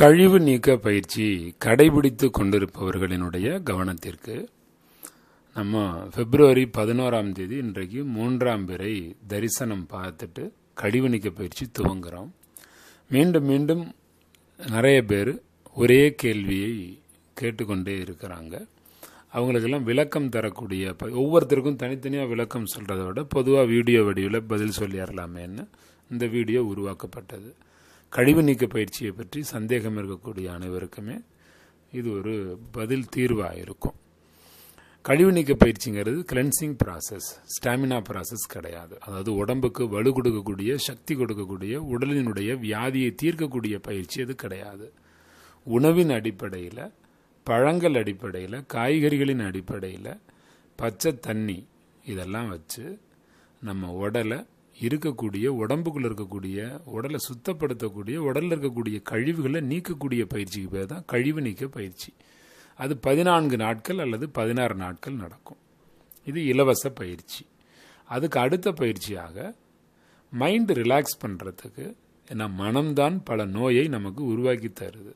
கழிவு நீக்க பயிற்சி கடைபிடித்து கொண்டிருப்பவர்களினுடைய கவனத்திற்கு நம்ம பிப்ரவரி பதினோராம் தேதி இன்றைக்கு மூன்றாம் பிறை தரிசனம் பார்த்துட்டு கழிவு நீக்க பயிற்சி துவங்குகிறோம் மீண்டும் மீண்டும் நிறைய பேர் ஒரே கேள்வியை கேட்டுக்கொண்டே இருக்கிறாங்க அவங்களுக்கெல்லாம் விளக்கம் தரக்கூடிய ஒவ்வொருத்தருக்கும் தனித்தனியாக விளக்கம் சொல்கிறத விட பொதுவாக வீடியோ வடிவில் பதில் சொல்லிடலாமேன்னு இந்த வீடியோ உருவாக்கப்பட்டது கழிவு நீக்க பயிற்சியை பற்றி சந்தேகம் இருக்கக்கூடிய அனைவருக்குமே இது ஒரு பதில் தீர்வாக இருக்கும் கழிவு நீக்க பயிற்சிங்கிறது கிளென்சிங் ப்ராசஸ் ஸ்டாமினா ப்ராசஸ் கிடையாது அதாவது உடம்புக்கு வலு கொடுக்கக்கூடிய சக்தி கொடுக்கக்கூடிய உடலினுடைய வியாதியை தீர்க்கக்கூடிய பயிற்சி அது கிடையாது உணவின் அடிப்படையில் பழங்கள் அடிப்படையில் காய்கறிகளின் அடிப்படையில் பச்சை தண்ணி இதெல்லாம் வச்சு நம்ம உடலை இருக்கக்கூடிய உடம்புக்குள்ளே இருக்கக்கூடிய உடலை சுத்தப்படுத்தக்கூடிய உடலில் இருக்கக்கூடிய கழிவுகளை நீக்கக்கூடிய பயிற்சிக்கு பேர் தான் கழிவு நீக்க பயிற்சி அது பதினான்கு நாட்கள் அல்லது பதினாறு நாட்கள் நடக்கும் இது இலவச பயிற்சி அதுக்கு அடுத்த பயிற்சியாக மைண்டு ரிலாக்ஸ் பண்ணுறதுக்கு ஏன்னா மனம்தான் பல நோயை நமக்கு உருவாக்கி தருது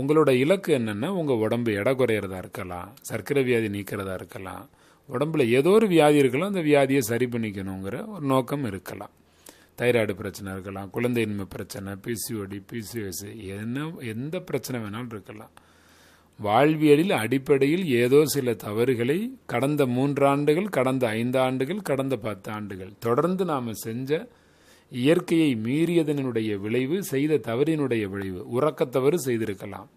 உங்களோட இலக்கு என்னென்னா உங்கள் உடம்பு எடை குறையிறதா இருக்கலாம் சர்க்கரை வியாதி நீக்கிறதா இருக்கலாம் உடம்புல ஏதோ ஒரு வியாதி இருக்கலாம் அந்த வியாதியை சரி பண்ணிக்கணுங்கிற ஒரு நோக்கம் இருக்கலாம் தைராய்டு பிரச்சனை இருக்கலாம் குழந்தையின்மை பிரச்சனை பிசிஓடி பிசிஓசி என்ன எந்த பிரச்சனை வேணாலும் இருக்கலாம் வாழ்வியலில் அடிப்படையில் ஏதோ சில தவறுகளை கடந்த மூன்றாண்டுகள் கடந்த ஐந்து ஆண்டுகள் கடந்த பத்து ஆண்டுகள் தொடர்ந்து நாம் செஞ்ச இயற்கையை மீறியதனுடைய விளைவு செய்த தவறினுடைய விளைவு உறக்கத்தவறு செய்திருக்கலாம்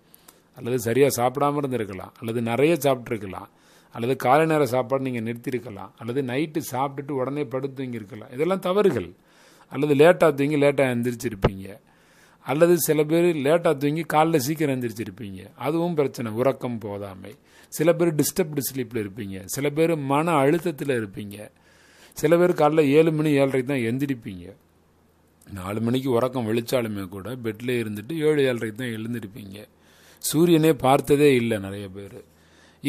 அல்லது சரியாக சாப்பிடாமல் இருந்திருக்கலாம் அல்லது நிறைய சாப்பிட்ருக்கலாம் அல்லது காலை நேர சாப்பாடு நீங்கள் நிறுத்தியிருக்கலாம் அல்லது நைட்டு சாப்பிட்டுட்டு உடனே படுத்து இருக்கலாம் இதெல்லாம் தவறுகள் அல்லது லேட்டாக தூங்கி லேட்டாக எந்திரிச்சிருப்பீங்க அல்லது சில பேர் லேட்டாக தூங்கி காலைல சீக்கிரம் எந்திரிச்சிருப்பீங்க அதுவும் பிரச்சனை உறக்கம் போதாமை சில பேர் டிஸ்டர்ப்டு ஸ்லீப்பில் இருப்பீங்க சில பேர் மன அழுத்தத்தில் இருப்பீங்க சில பேர் காலைல ஏழு மணி ஏழரைக்கு தான் எழுந்திருப்பீங்க நாலு மணிக்கு உறக்கம் வெளிச்சாலுமே கூட பெட்டில் இருந்துட்டு ஏழு ஏழரைக்கு தான் எழுந்திருப்பீங்க சூரியனே பார்த்ததே இல்லை நிறைய பேர்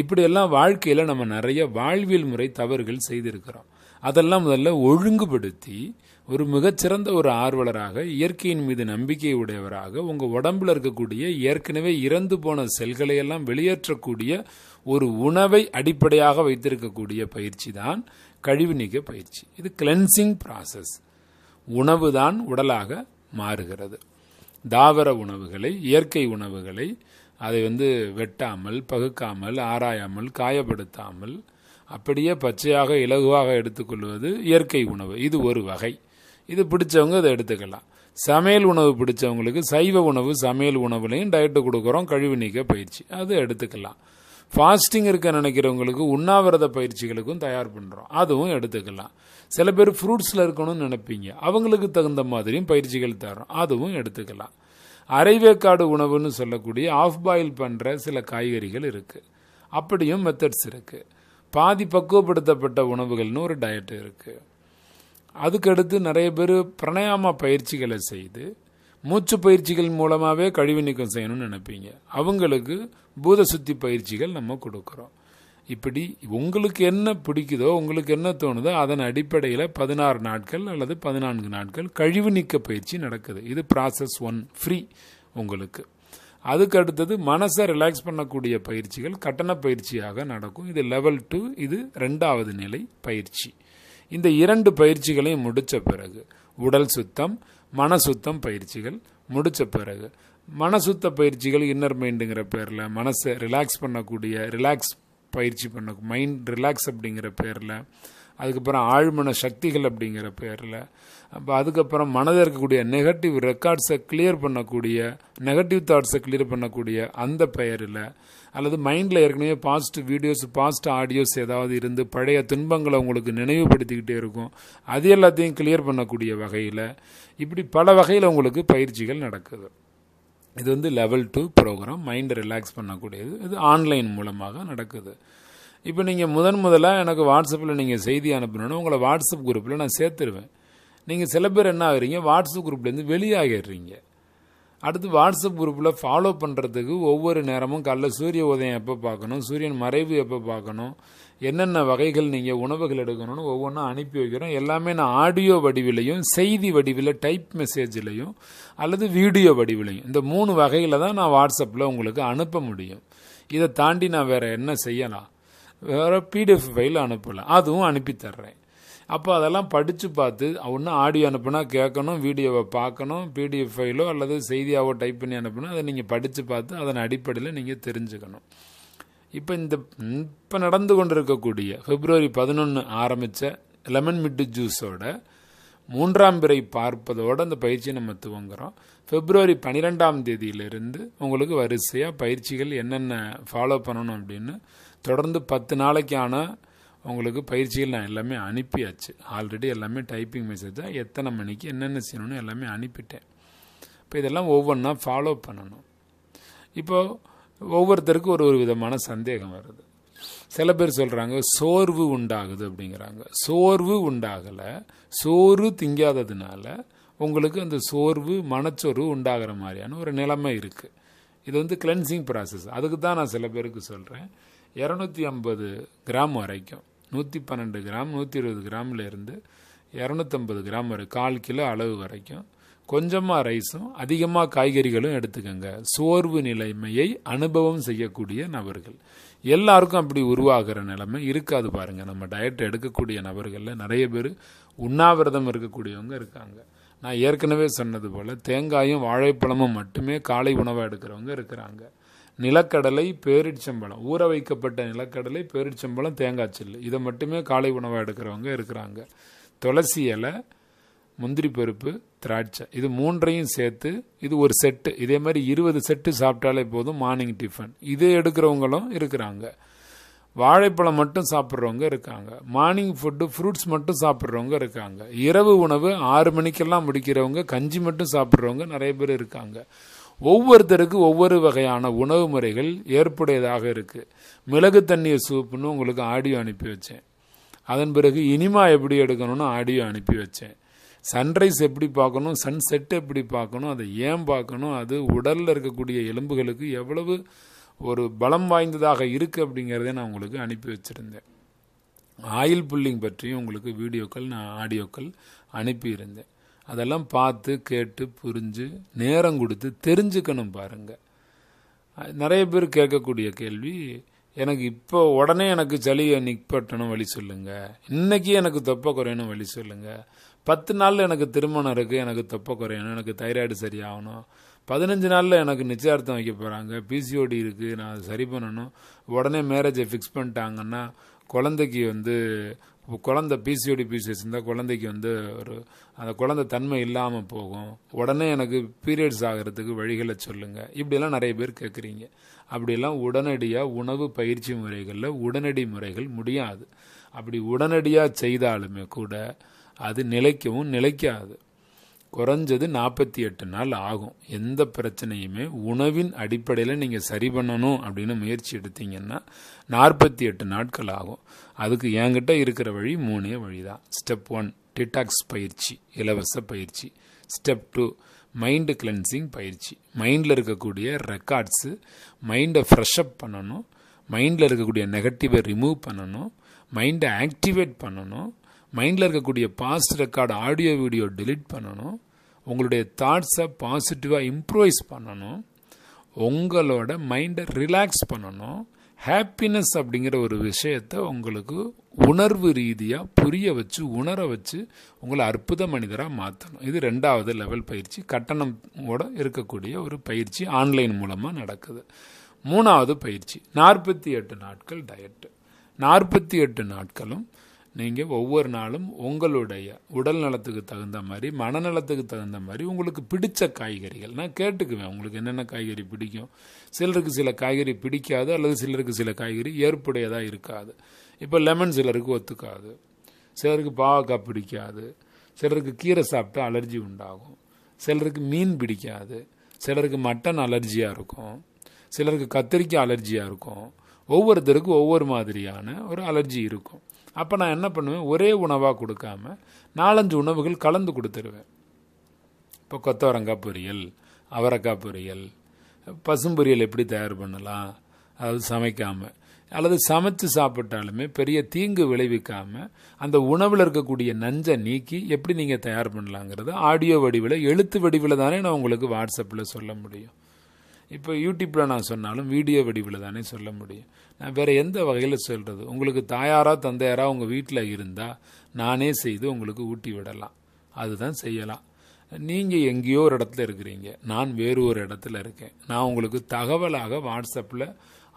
இப்படியெல்லாம் வாழ்க்கையில் நம்ம நிறைய வாழ்வியல் முறை தவறுகள் செய்திருக்கிறோம் அதெல்லாம் முதல்ல ஒழுங்குபடுத்தி ஒரு மிகச்சிறந்த ஒரு ஆர்வலராக இயற்கையின் மீது நம்பிக்கை உடையவராக உங்கள் உடம்பில் இருக்கக்கூடிய ஏற்கனவே இறந்து போன செல்களை எல்லாம் வெளியேற்றக்கூடிய ஒரு உணவை அடிப்படையாக வைத்திருக்கக்கூடிய பயிற்சி தான் கழிவு நீக்க பயிற்சி இது கிளென்சிங் ப்ராசஸ் உணவு தான் உடலாக மாறுகிறது தாவர உணவுகளை இயற்கை உணவுகளை அதை வந்து வெட்டாமல் பகுக்காமல் ஆராயாமல் காயப்படுத்தாமல் அப்படியே பச்சையாக இலகுவாக எடுத்துக்கொள்வது இயற்கை உணவு இது ஒரு வகை இது பிடிச்சவங்க இதை எடுத்துக்கலாம் சமையல் உணவு பிடிச்சவங்களுக்கு சைவ உணவு சமையல் உணவுலையும் டயட்டு கொடுக்குறோம் கழிவு நீக்க பயிற்சி அது எடுத்துக்கலாம் ஃபாஸ்டிங் இருக்க நினைக்கிறவங்களுக்கு உண்ணாவிரத பயிற்சிகளுக்கும் தயார் பண்ணுறோம் அதுவும் எடுத்துக்கலாம் சில பேர் ஃப்ரூட்ஸில் இருக்கணும்னு நினைப்பீங்க அவங்களுக்கு தகுந்த மாதிரியும் பயிற்சிகள் தரோம் அதுவும் எடுத்துக்கலாம் அரைவேக்காடு உணவுன்னு சொல்லக்கூடிய ஆஃப் பாயில் பண்ணுற சில காய்கறிகள் இருக்குது அப்படியும் மெத்தட்ஸ் இருக்குது பாதி பக்குவப்படுத்தப்பட்ட உணவுகள்னு ஒரு டயட் இருக்குது அதுக்கடுத்து நிறைய பேர் பிரணயாம பயிற்சிகளை செய்து மூச்சு பயிற்சிகள் மூலமாகவே கழிவு நீக்கம் செய்யணும்னு நினைப்பீங்க அவங்களுக்கு பூத சுத்தி பயிற்சிகள் நம்ம கொடுக்குறோம் இப்படி உங்களுக்கு என்ன பிடிக்குதோ உங்களுக்கு என்ன தோணுதோ அதன் அடிப்படையில் பதினாறு நாட்கள் அல்லது பதினான்கு நாட்கள் கழிவு நீக்க பயிற்சி நடக்குது இது ப்ராசஸ் ஒன் ஃப்ரீ உங்களுக்கு அதுக்கு அடுத்தது மனசை ரிலாக்ஸ் பண்ணக்கூடிய பயிற்சிகள் கட்டண பயிற்சியாக நடக்கும் இது லெவல் டூ இது ரெண்டாவது நிலை பயிற்சி இந்த இரண்டு பயிற்சிகளையும் முடித்த பிறகு உடல் சுத்தம் மன சுத்தம் பயிற்சிகள் முடித்த பிறகு மன சுத்த பயிற்சிகள் இன்னர் மைண்டுங்கிற பேரில் மனசை ரிலாக்ஸ் பண்ணக்கூடிய ரிலாக்ஸ் பயிற்சி பண்ணும் மைண்ட் ரிலாக்ஸ் அப்படிங்கிற பேரில் அதுக்கப்புறம் ஆழ்மன சக்திகள் அப்படிங்கிற பேரில் அப்போ அதுக்கப்புறம் மனதில் இருக்கக்கூடிய நெகட்டிவ் ரெக்கார்ட்ஸை கிளியர் பண்ணக்கூடிய நெகட்டிவ் தாட்ஸை கிளியர் பண்ணக்கூடிய அந்த பெயரில் அல்லது மைண்டில் ஏற்கனவே பாசிட்டிவ் வீடியோஸ் பாசிட்டிவ் ஆடியோஸ் ஏதாவது இருந்து பழைய துன்பங்களை உங்களுக்கு நினைவுபடுத்திக்கிட்டே இருக்கும் அது எல்லாத்தையும் கிளியர் பண்ணக்கூடிய வகையில் இப்படி பல வகையில் உங்களுக்கு பயிற்சிகள் நடக்குது இது வந்து லெவல் டூ ப்ரோக்ராம் மைண்டை ரிலாக்ஸ் பண்ணக்கூடியது இது ஆன்லைன் மூலமாக நடக்குது இப்போ நீங்கள் முதன் முதலாக எனக்கு வாட்ஸ்அப்பில் நீங்கள் செய்தி அனுப்பணும்னா உங்களை வாட்ஸ்அப் குரூப்பில் நான் சேர்த்துருவேன் நீங்கள் சில பேர் என்ன ஆகுறீங்க வாட்ஸ்அப் குரூப்லேருந்து வெளியாகிடுறீங்க அடுத்து வாட்ஸ்அப் குரூப்பில் ஃபாலோ பண்ணுறதுக்கு ஒவ்வொரு நேரமும் காலைல சூரிய உதயம் எப்போ பார்க்கணும் சூரியன் மறைவு எப்போ பார்க்கணும் என்னென்ன வகைகள் நீங்கள் உணவுகள் எடுக்கணும்னு ஒவ்வொன்றும் அனுப்பி வைக்கிறோம் எல்லாமே நான் ஆடியோ வடிவிலையும் செய்தி வடிவில் டைப் மெசேஜ்லையும் அல்லது வீடியோ வடிவிலையும் இந்த மூணு வகையில் தான் நான் வாட்ஸ்அப்பில் உங்களுக்கு அனுப்ப முடியும் இதை தாண்டி நான் வேறு என்ன செய்யலாம் வேறு பிடிஎஃப் ஃபைல் அனுப்பலாம் அதுவும் அனுப்பி தர்றேன் அப்போ அதெல்லாம் படித்து பார்த்து ஒன்று ஆடியோ அனுப்புனா கேட்கணும் வீடியோவை பார்க்கணும் பிடிஎஃப் ஃபைலோ அல்லது செய்தியாவோ டைப் பண்ணி அனுப்புனா அதை நீங்கள் படித்து பார்த்து அதன் அடிப்படையில் நீங்கள் தெரிஞ்சுக்கணும் இப்போ இந்த இப்போ நடந்து கொண்டிருக்கக்கூடிய பிப்ரவரி பதினொன்று ஆரம்பித்த லெமன் மிட்டு ஜூஸோட மூன்றாம் பிறை பார்ப்பதோடு அந்த பயிற்சியை நம்ம துவங்குறோம் பிப்ரவரி பன்னிரெண்டாம் தேதியிலிருந்து உங்களுக்கு வரிசையாக பயிற்சிகள் என்னென்ன ஃபாலோ பண்ணணும் அப்படின்னு தொடர்ந்து பத்து நாளைக்கான உங்களுக்கு பயிற்சிகள் நான் எல்லாமே அனுப்பியாச்சு ஆல்ரெடி எல்லாமே டைப்பிங் மெசேஜ் தான் எத்தனை மணிக்கு என்னென்ன செய்யணும்னு எல்லாமே அனுப்பிட்டேன் இப்போ இதெல்லாம் ஒவ்வொன்றா ஃபாலோ பண்ணணும் இப்போது ஒவ்வொருத்தருக்கும் ஒரு ஒரு விதமான சந்தேகம் வருது சில பேர் சொல்கிறாங்க சோர்வு உண்டாகுது அப்படிங்கிறாங்க சோர்வு உண்டாகலை சோறு திங்காததுனால உங்களுக்கு அந்த சோர்வு மனச்சோர்வு உண்டாகிற மாதிரியான ஒரு நிலைமை இருக்குது இது வந்து கிளென்சிங் ப்ராசஸ் அதுக்கு தான் நான் சில பேருக்கு சொல்கிறேன் இரநூத்தி ஐம்பது கிராம் வரைக்கும் நூற்றி பன்னெண்டு கிராம் நூற்றி இருபது கிராம்லேருந்து இரநூத்தம்பது கிராம் வரை கால் கிலோ அளவு வரைக்கும் கொஞ்சமாக ரைஸும் அதிகமாக காய்கறிகளும் எடுத்துக்கோங்க சோர்வு நிலைமையை அனுபவம் செய்யக்கூடிய நபர்கள் எல்லாருக்கும் அப்படி உருவாகிற நிலைமை இருக்காது பாருங்கள் நம்ம டயட் எடுக்கக்கூடிய நபர்களில் நிறைய பேர் உண்ணாவிரதம் இருக்கக்கூடியவங்க இருக்காங்க நான் ஏற்கனவே சொன்னது போல் தேங்காயும் வாழைப்பழமும் மட்டுமே காலை உணவாக எடுக்கிறவங்க இருக்கிறாங்க நிலக்கடலை பேரிச்சம்பழம் ஊற வைக்கப்பட்ட நிலக்கடலை பேரிச்சம்பழம் தேங்காய் சில்லு இதை மட்டுமே காலை உணவாக எடுக்கிறவங்க இருக்கிறாங்க துளசி இலை முந்திரி பருப்பு திராட்சை இது மூன்றையும் சேர்த்து இது ஒரு செட்டு இதே மாதிரி இருபது செட்டு சாப்பிட்டாலே போதும் மார்னிங் டிஃபன் இதே எடுக்கிறவங்களும் இருக்கிறாங்க வாழைப்பழம் மட்டும் சாப்பிட்றவங்க இருக்காங்க மார்னிங் ஃபுட்டு ஃப்ரூட்ஸ் மட்டும் சாப்பிட்றவங்க இருக்காங்க இரவு உணவு ஆறு மணிக்கெல்லாம் முடிக்கிறவங்க கஞ்சி மட்டும் சாப்பிட்றவங்க நிறைய பேர் இருக்காங்க ஒவ்வொருத்தருக்கு ஒவ்வொரு வகையான உணவு முறைகள் ஏற்புடையதாக இருக்குது மிளகு தண்ணீர் சூப்புன்னு உங்களுக்கு ஆடியோ அனுப்பி வச்சேன் அதன் பிறகு இனிமா எப்படி எடுக்கணும்னு ஆடியோ அனுப்பி வச்சேன் சன்ரைஸ் எப்படி பார்க்கணும் சன்செட் எப்படி பார்க்கணும் அதை ஏன் பார்க்கணும் அது உடலில் இருக்கக்கூடிய எலும்புகளுக்கு எவ்வளவு ஒரு பலம் வாய்ந்ததாக இருக்குது அப்படிங்கிறத நான் உங்களுக்கு அனுப்பி வச்சுருந்தேன் ஆயில் புல்லிங் பற்றியும் உங்களுக்கு வீடியோக்கள் நான் ஆடியோக்கள் அனுப்பியிருந்தேன் அதெல்லாம் பார்த்து கேட்டு புரிஞ்சு நேரம் கொடுத்து தெரிஞ்சுக்கணும் பாருங்கள் நிறைய பேர் கேட்கக்கூடிய கேள்வி எனக்கு இப்போ உடனே எனக்கு சளியை நிற்பட்டணும் வழி சொல்லுங்கள் இன்னைக்கு எனக்கு தொப்பை குறையணும் வழி சொல்லுங்கள் பத்து நாளில் எனக்கு திருமணம் இருக்குது எனக்கு தொப்பை குறையணும் எனக்கு தைராய்டு சரியாகணும் பதினஞ்சு நாளில் எனக்கு நிச்சயார்த்தம் வைக்க போகிறாங்க பிசிஓடி இருக்குது நான் சரி பண்ணணும் உடனே மேரேஜை ஃபிக்ஸ் பண்ணிட்டாங்கன்னா குழந்தைக்கு வந்து இப்போ குழந்த பிசிஓடி பிசிஎஸ் இருந்தால் குழந்தைக்கு வந்து ஒரு அந்த குழந்தை தன்மை இல்லாமல் போகும் உடனே எனக்கு பீரியட்ஸ் ஆகிறதுக்கு வழிகளை சொல்லுங்கள் இப்படிலாம் நிறைய பேர் கேட்குறீங்க அப்படிலாம் உடனடியாக உணவு பயிற்சி முறைகளில் உடனடி முறைகள் முடியாது அப்படி உடனடியாக செய்தாலுமே கூட அது நிலைக்கவும் நிலைக்காது குறைஞ்சது நாற்பத்தி எட்டு நாள் ஆகும் எந்த பிரச்சனையுமே உணவின் அடிப்படையில் நீங்கள் சரி பண்ணணும் அப்படின்னு முயற்சி எடுத்தீங்கன்னா நாற்பத்தி எட்டு நாட்கள் ஆகும் அதுக்கு என்கிட்ட இருக்கிற வழி மூணே வழி தான் ஸ்டெப் ஒன் டிடாக்ஸ் பயிற்சி இலவச பயிற்சி ஸ்டெப் டூ மைண்டு கிளென்சிங் பயிற்சி மைண்டில் இருக்கக்கூடிய ரெக்கார்ட்ஸு மைண்டை ஃப்ரெஷ்அப் பண்ணணும் மைண்டில் இருக்கக்கூடிய நெகட்டிவை ரிமூவ் பண்ணணும் மைண்டை ஆக்டிவேட் பண்ணணும் மைண்டில் இருக்கக்கூடிய past record audio video delete பண்ணணும் உங்களுடைய தாட்ஸை பாசிட்டிவாக இம்ப்ரூவைஸ் பண்ணணும் உங்களோட மைண்டை ரிலாக்ஸ் பண்ணணும் ஹாப்பினஸ் அப்படிங்கிற ஒரு விஷயத்தை உங்களுக்கு உணர்வு ரீதியாக புரிய வச்சு உணர வச்சு உங்களை அற்புத மனிதராக மாற்றணும் இது ரெண்டாவது லெவல் பயிற்சி கட்டணமோடு இருக்கக்கூடிய ஒரு பயிற்சி ஆன்லைன் மூலமாக நடக்குது மூணாவது பயிற்சி நாற்பத்தி எட்டு நாட்கள் டயட்டு நாற்பத்தி எட்டு நாட்களும் நீங்கள் ஒவ்வொரு நாளும் உங்களுடைய உடல் நலத்துக்கு தகுந்த மாதிரி மனநலத்துக்கு தகுந்த மாதிரி உங்களுக்கு பிடித்த காய்கறிகள் நான் கேட்டுக்குவேன் உங்களுக்கு என்னென்ன காய்கறி பிடிக்கும் சிலருக்கு சில காய்கறி பிடிக்காது அல்லது சிலருக்கு சில காய்கறி ஏற்புடையதாக இருக்காது இப்போ லெமன் சிலருக்கு ஒத்துக்காது சிலருக்கு பாவக்காய் பிடிக்காது சிலருக்கு கீரை சாப்பிட்டா அலர்ஜி உண்டாகும் சிலருக்கு மீன் பிடிக்காது சிலருக்கு மட்டன் அலர்ஜியாக இருக்கும் சிலருக்கு கத்திரிக்காய் அலர்ஜியாக இருக்கும் ஒவ்வொருத்தருக்கும் ஒவ்வொரு மாதிரியான ஒரு அலர்ஜி இருக்கும் அப்போ நான் என்ன பண்ணுவேன் ஒரே உணவாக கொடுக்காம நாலஞ்சு உணவுகள் கலந்து கொடுத்துருவேன் இப்போ கொத்தவரங்காய் பொரியல் அவரக்காய் பொரியல் பசும்பொரியல் எப்படி தயார் பண்ணலாம் அதாவது சமைக்காமல் அல்லது சமைச்சு சாப்பிட்டாலுமே பெரிய தீங்கு விளைவிக்காமல் அந்த உணவில் இருக்கக்கூடிய நஞ்சை நீக்கி எப்படி நீங்கள் தயார் பண்ணலாங்கிறது ஆடியோ வடிவில் எழுத்து வடிவில் தானே நான் உங்களுக்கு வாட்ஸ்அப்பில் சொல்ல முடியும் இப்போ யூடியூப்பில் நான் சொன்னாலும் வீடியோ வடிவில் தானே சொல்ல முடியும் நான் வேறு எந்த வகையில் சொல்கிறது உங்களுக்கு தாயாராக தந்தையாராக உங்கள் வீட்டில் இருந்தால் நானே செய்து உங்களுக்கு ஊட்டி விடலாம் அதுதான் செய்யலாம் நீங்கள் எங்கேயோ ஒரு இடத்துல இருக்கிறீங்க நான் வேறு ஒரு இடத்துல இருக்கேன் நான் உங்களுக்கு தகவலாக வாட்ஸ்அப்பில்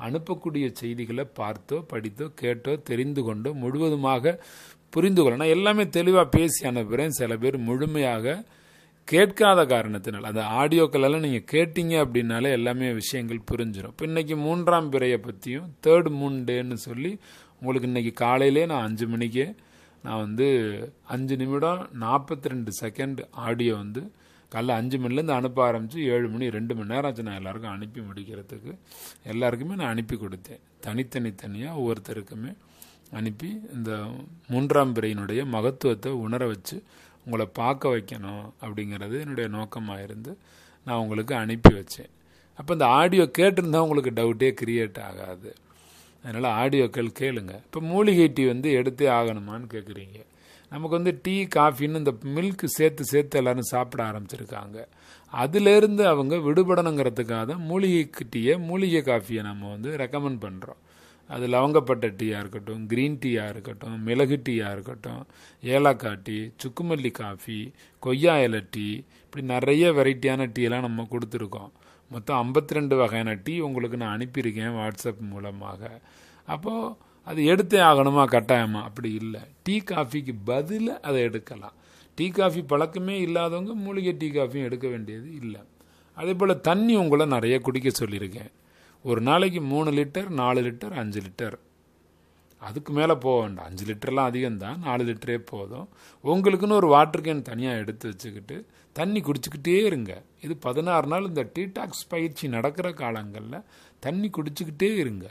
அனுப்பக்கூடிய செய்திகளை பார்த்தோ படித்தோ கேட்டோ தெரிந்து கொண்டோ முழுவதுமாக புரிந்து கொள்ள நான் எல்லாமே தெளிவாக பேசி அனுப்புகிறேன் சில பேர் முழுமையாக கேட்காத காரணத்தினால் அந்த ஆடியோக்களெல்லாம் நீங்கள் கேட்டீங்க அப்படின்னாலே எல்லாமே விஷயங்கள் புரிஞ்சிடும் இப்போ இன்றைக்கி மூன்றாம் பிறையை பற்றியும் தேர்ட் மூன் டேன்னு சொல்லி உங்களுக்கு இன்றைக்கி காலையிலே நான் அஞ்சு மணிக்கே நான் வந்து அஞ்சு நிமிடம் நாற்பத்தி ரெண்டு செகண்ட் ஆடியோ வந்து காலைல அஞ்சு மணிலேருந்து அனுப்ப ஆரம்பித்து ஏழு மணி ரெண்டு மணி நேரம் ஆச்சு நான் எல்லாருக்கும் அனுப்பி முடிக்கிறதுக்கு எல்லாருக்குமே நான் அனுப்பி கொடுத்தேன் தனித்தனி தனியாக ஒவ்வொருத்தருக்குமே அனுப்பி இந்த மூன்றாம் பிறையினுடைய மகத்துவத்தை உணர வச்சு உங்களை பார்க்க வைக்கணும் அப்படிங்கிறது என்னுடைய நோக்கமாக இருந்து நான் உங்களுக்கு அனுப்பி வச்சேன் அப்போ இந்த ஆடியோ கேட்டிருந்தால் உங்களுக்கு டவுட்டே க்ரியேட் ஆகாது அதனால் ஆடியோக்கள் கேளுங்க இப்போ மூலிகை டீ வந்து எடுத்தே ஆகணுமான்னு கேட்குறீங்க நமக்கு வந்து டீ காஃபின்னு இந்த மில்க் சேர்த்து சேர்த்து எல்லோரும் சாப்பிட ஆரம்பிச்சிருக்காங்க அதுலேருந்து அவங்க விடுபடணுங்கிறதுக்காக தான் மூலிகை டீயை மூலிகை காஃபியை நம்ம வந்து ரெக்கமெண்ட் பண்ணுறோம் அது லவங்கப்பட்ட டீயாக இருக்கட்டும் க்ரீன் டீயாக இருக்கட்டும் மிளகு டீயாக இருக்கட்டும் ஏலக்காய் டீ சுக்குமல்லி காஃபி கொய்யா இலை டீ இப்படி நிறைய வெரைட்டியான டீலாம் நம்ம கொடுத்துருக்கோம் மொத்தம் ஐம்பத்தி ரெண்டு வகையான டீ உங்களுக்கு நான் அனுப்பியிருக்கேன் வாட்ஸ்அப் மூலமாக அப்போது அது எடுத்தே ஆகணுமா கட்டாயமா அப்படி இல்லை டீ காஃபிக்கு பதில் அதை எடுக்கலாம் டீ காஃபி பழக்கமே இல்லாதவங்க மூலிகை டீ காஃபியும் எடுக்க வேண்டியது இல்லை அதே போல் தண்ணி உங்களை நிறைய குடிக்க சொல்லியிருக்கேன் ஒரு நாளைக்கு மூணு லிட்டர் நாலு லிட்டர் அஞ்சு லிட்டர் அதுக்கு மேலே போக வேண்டாம் அஞ்சு லிட்டர்லாம் அதிகம்தான் நாலு லிட்டரே போதும் உங்களுக்குன்னு ஒரு வாட்டர் கேன் தனியாக எடுத்து வச்சுக்கிட்டு தண்ணி குடிச்சிக்கிட்டே இருங்க இது பதினாறு நாள் இந்த டீடாக்ஸ் பயிற்சி நடக்கிற காலங்களில் தண்ணி குடிச்சிக்கிட்டே இருங்க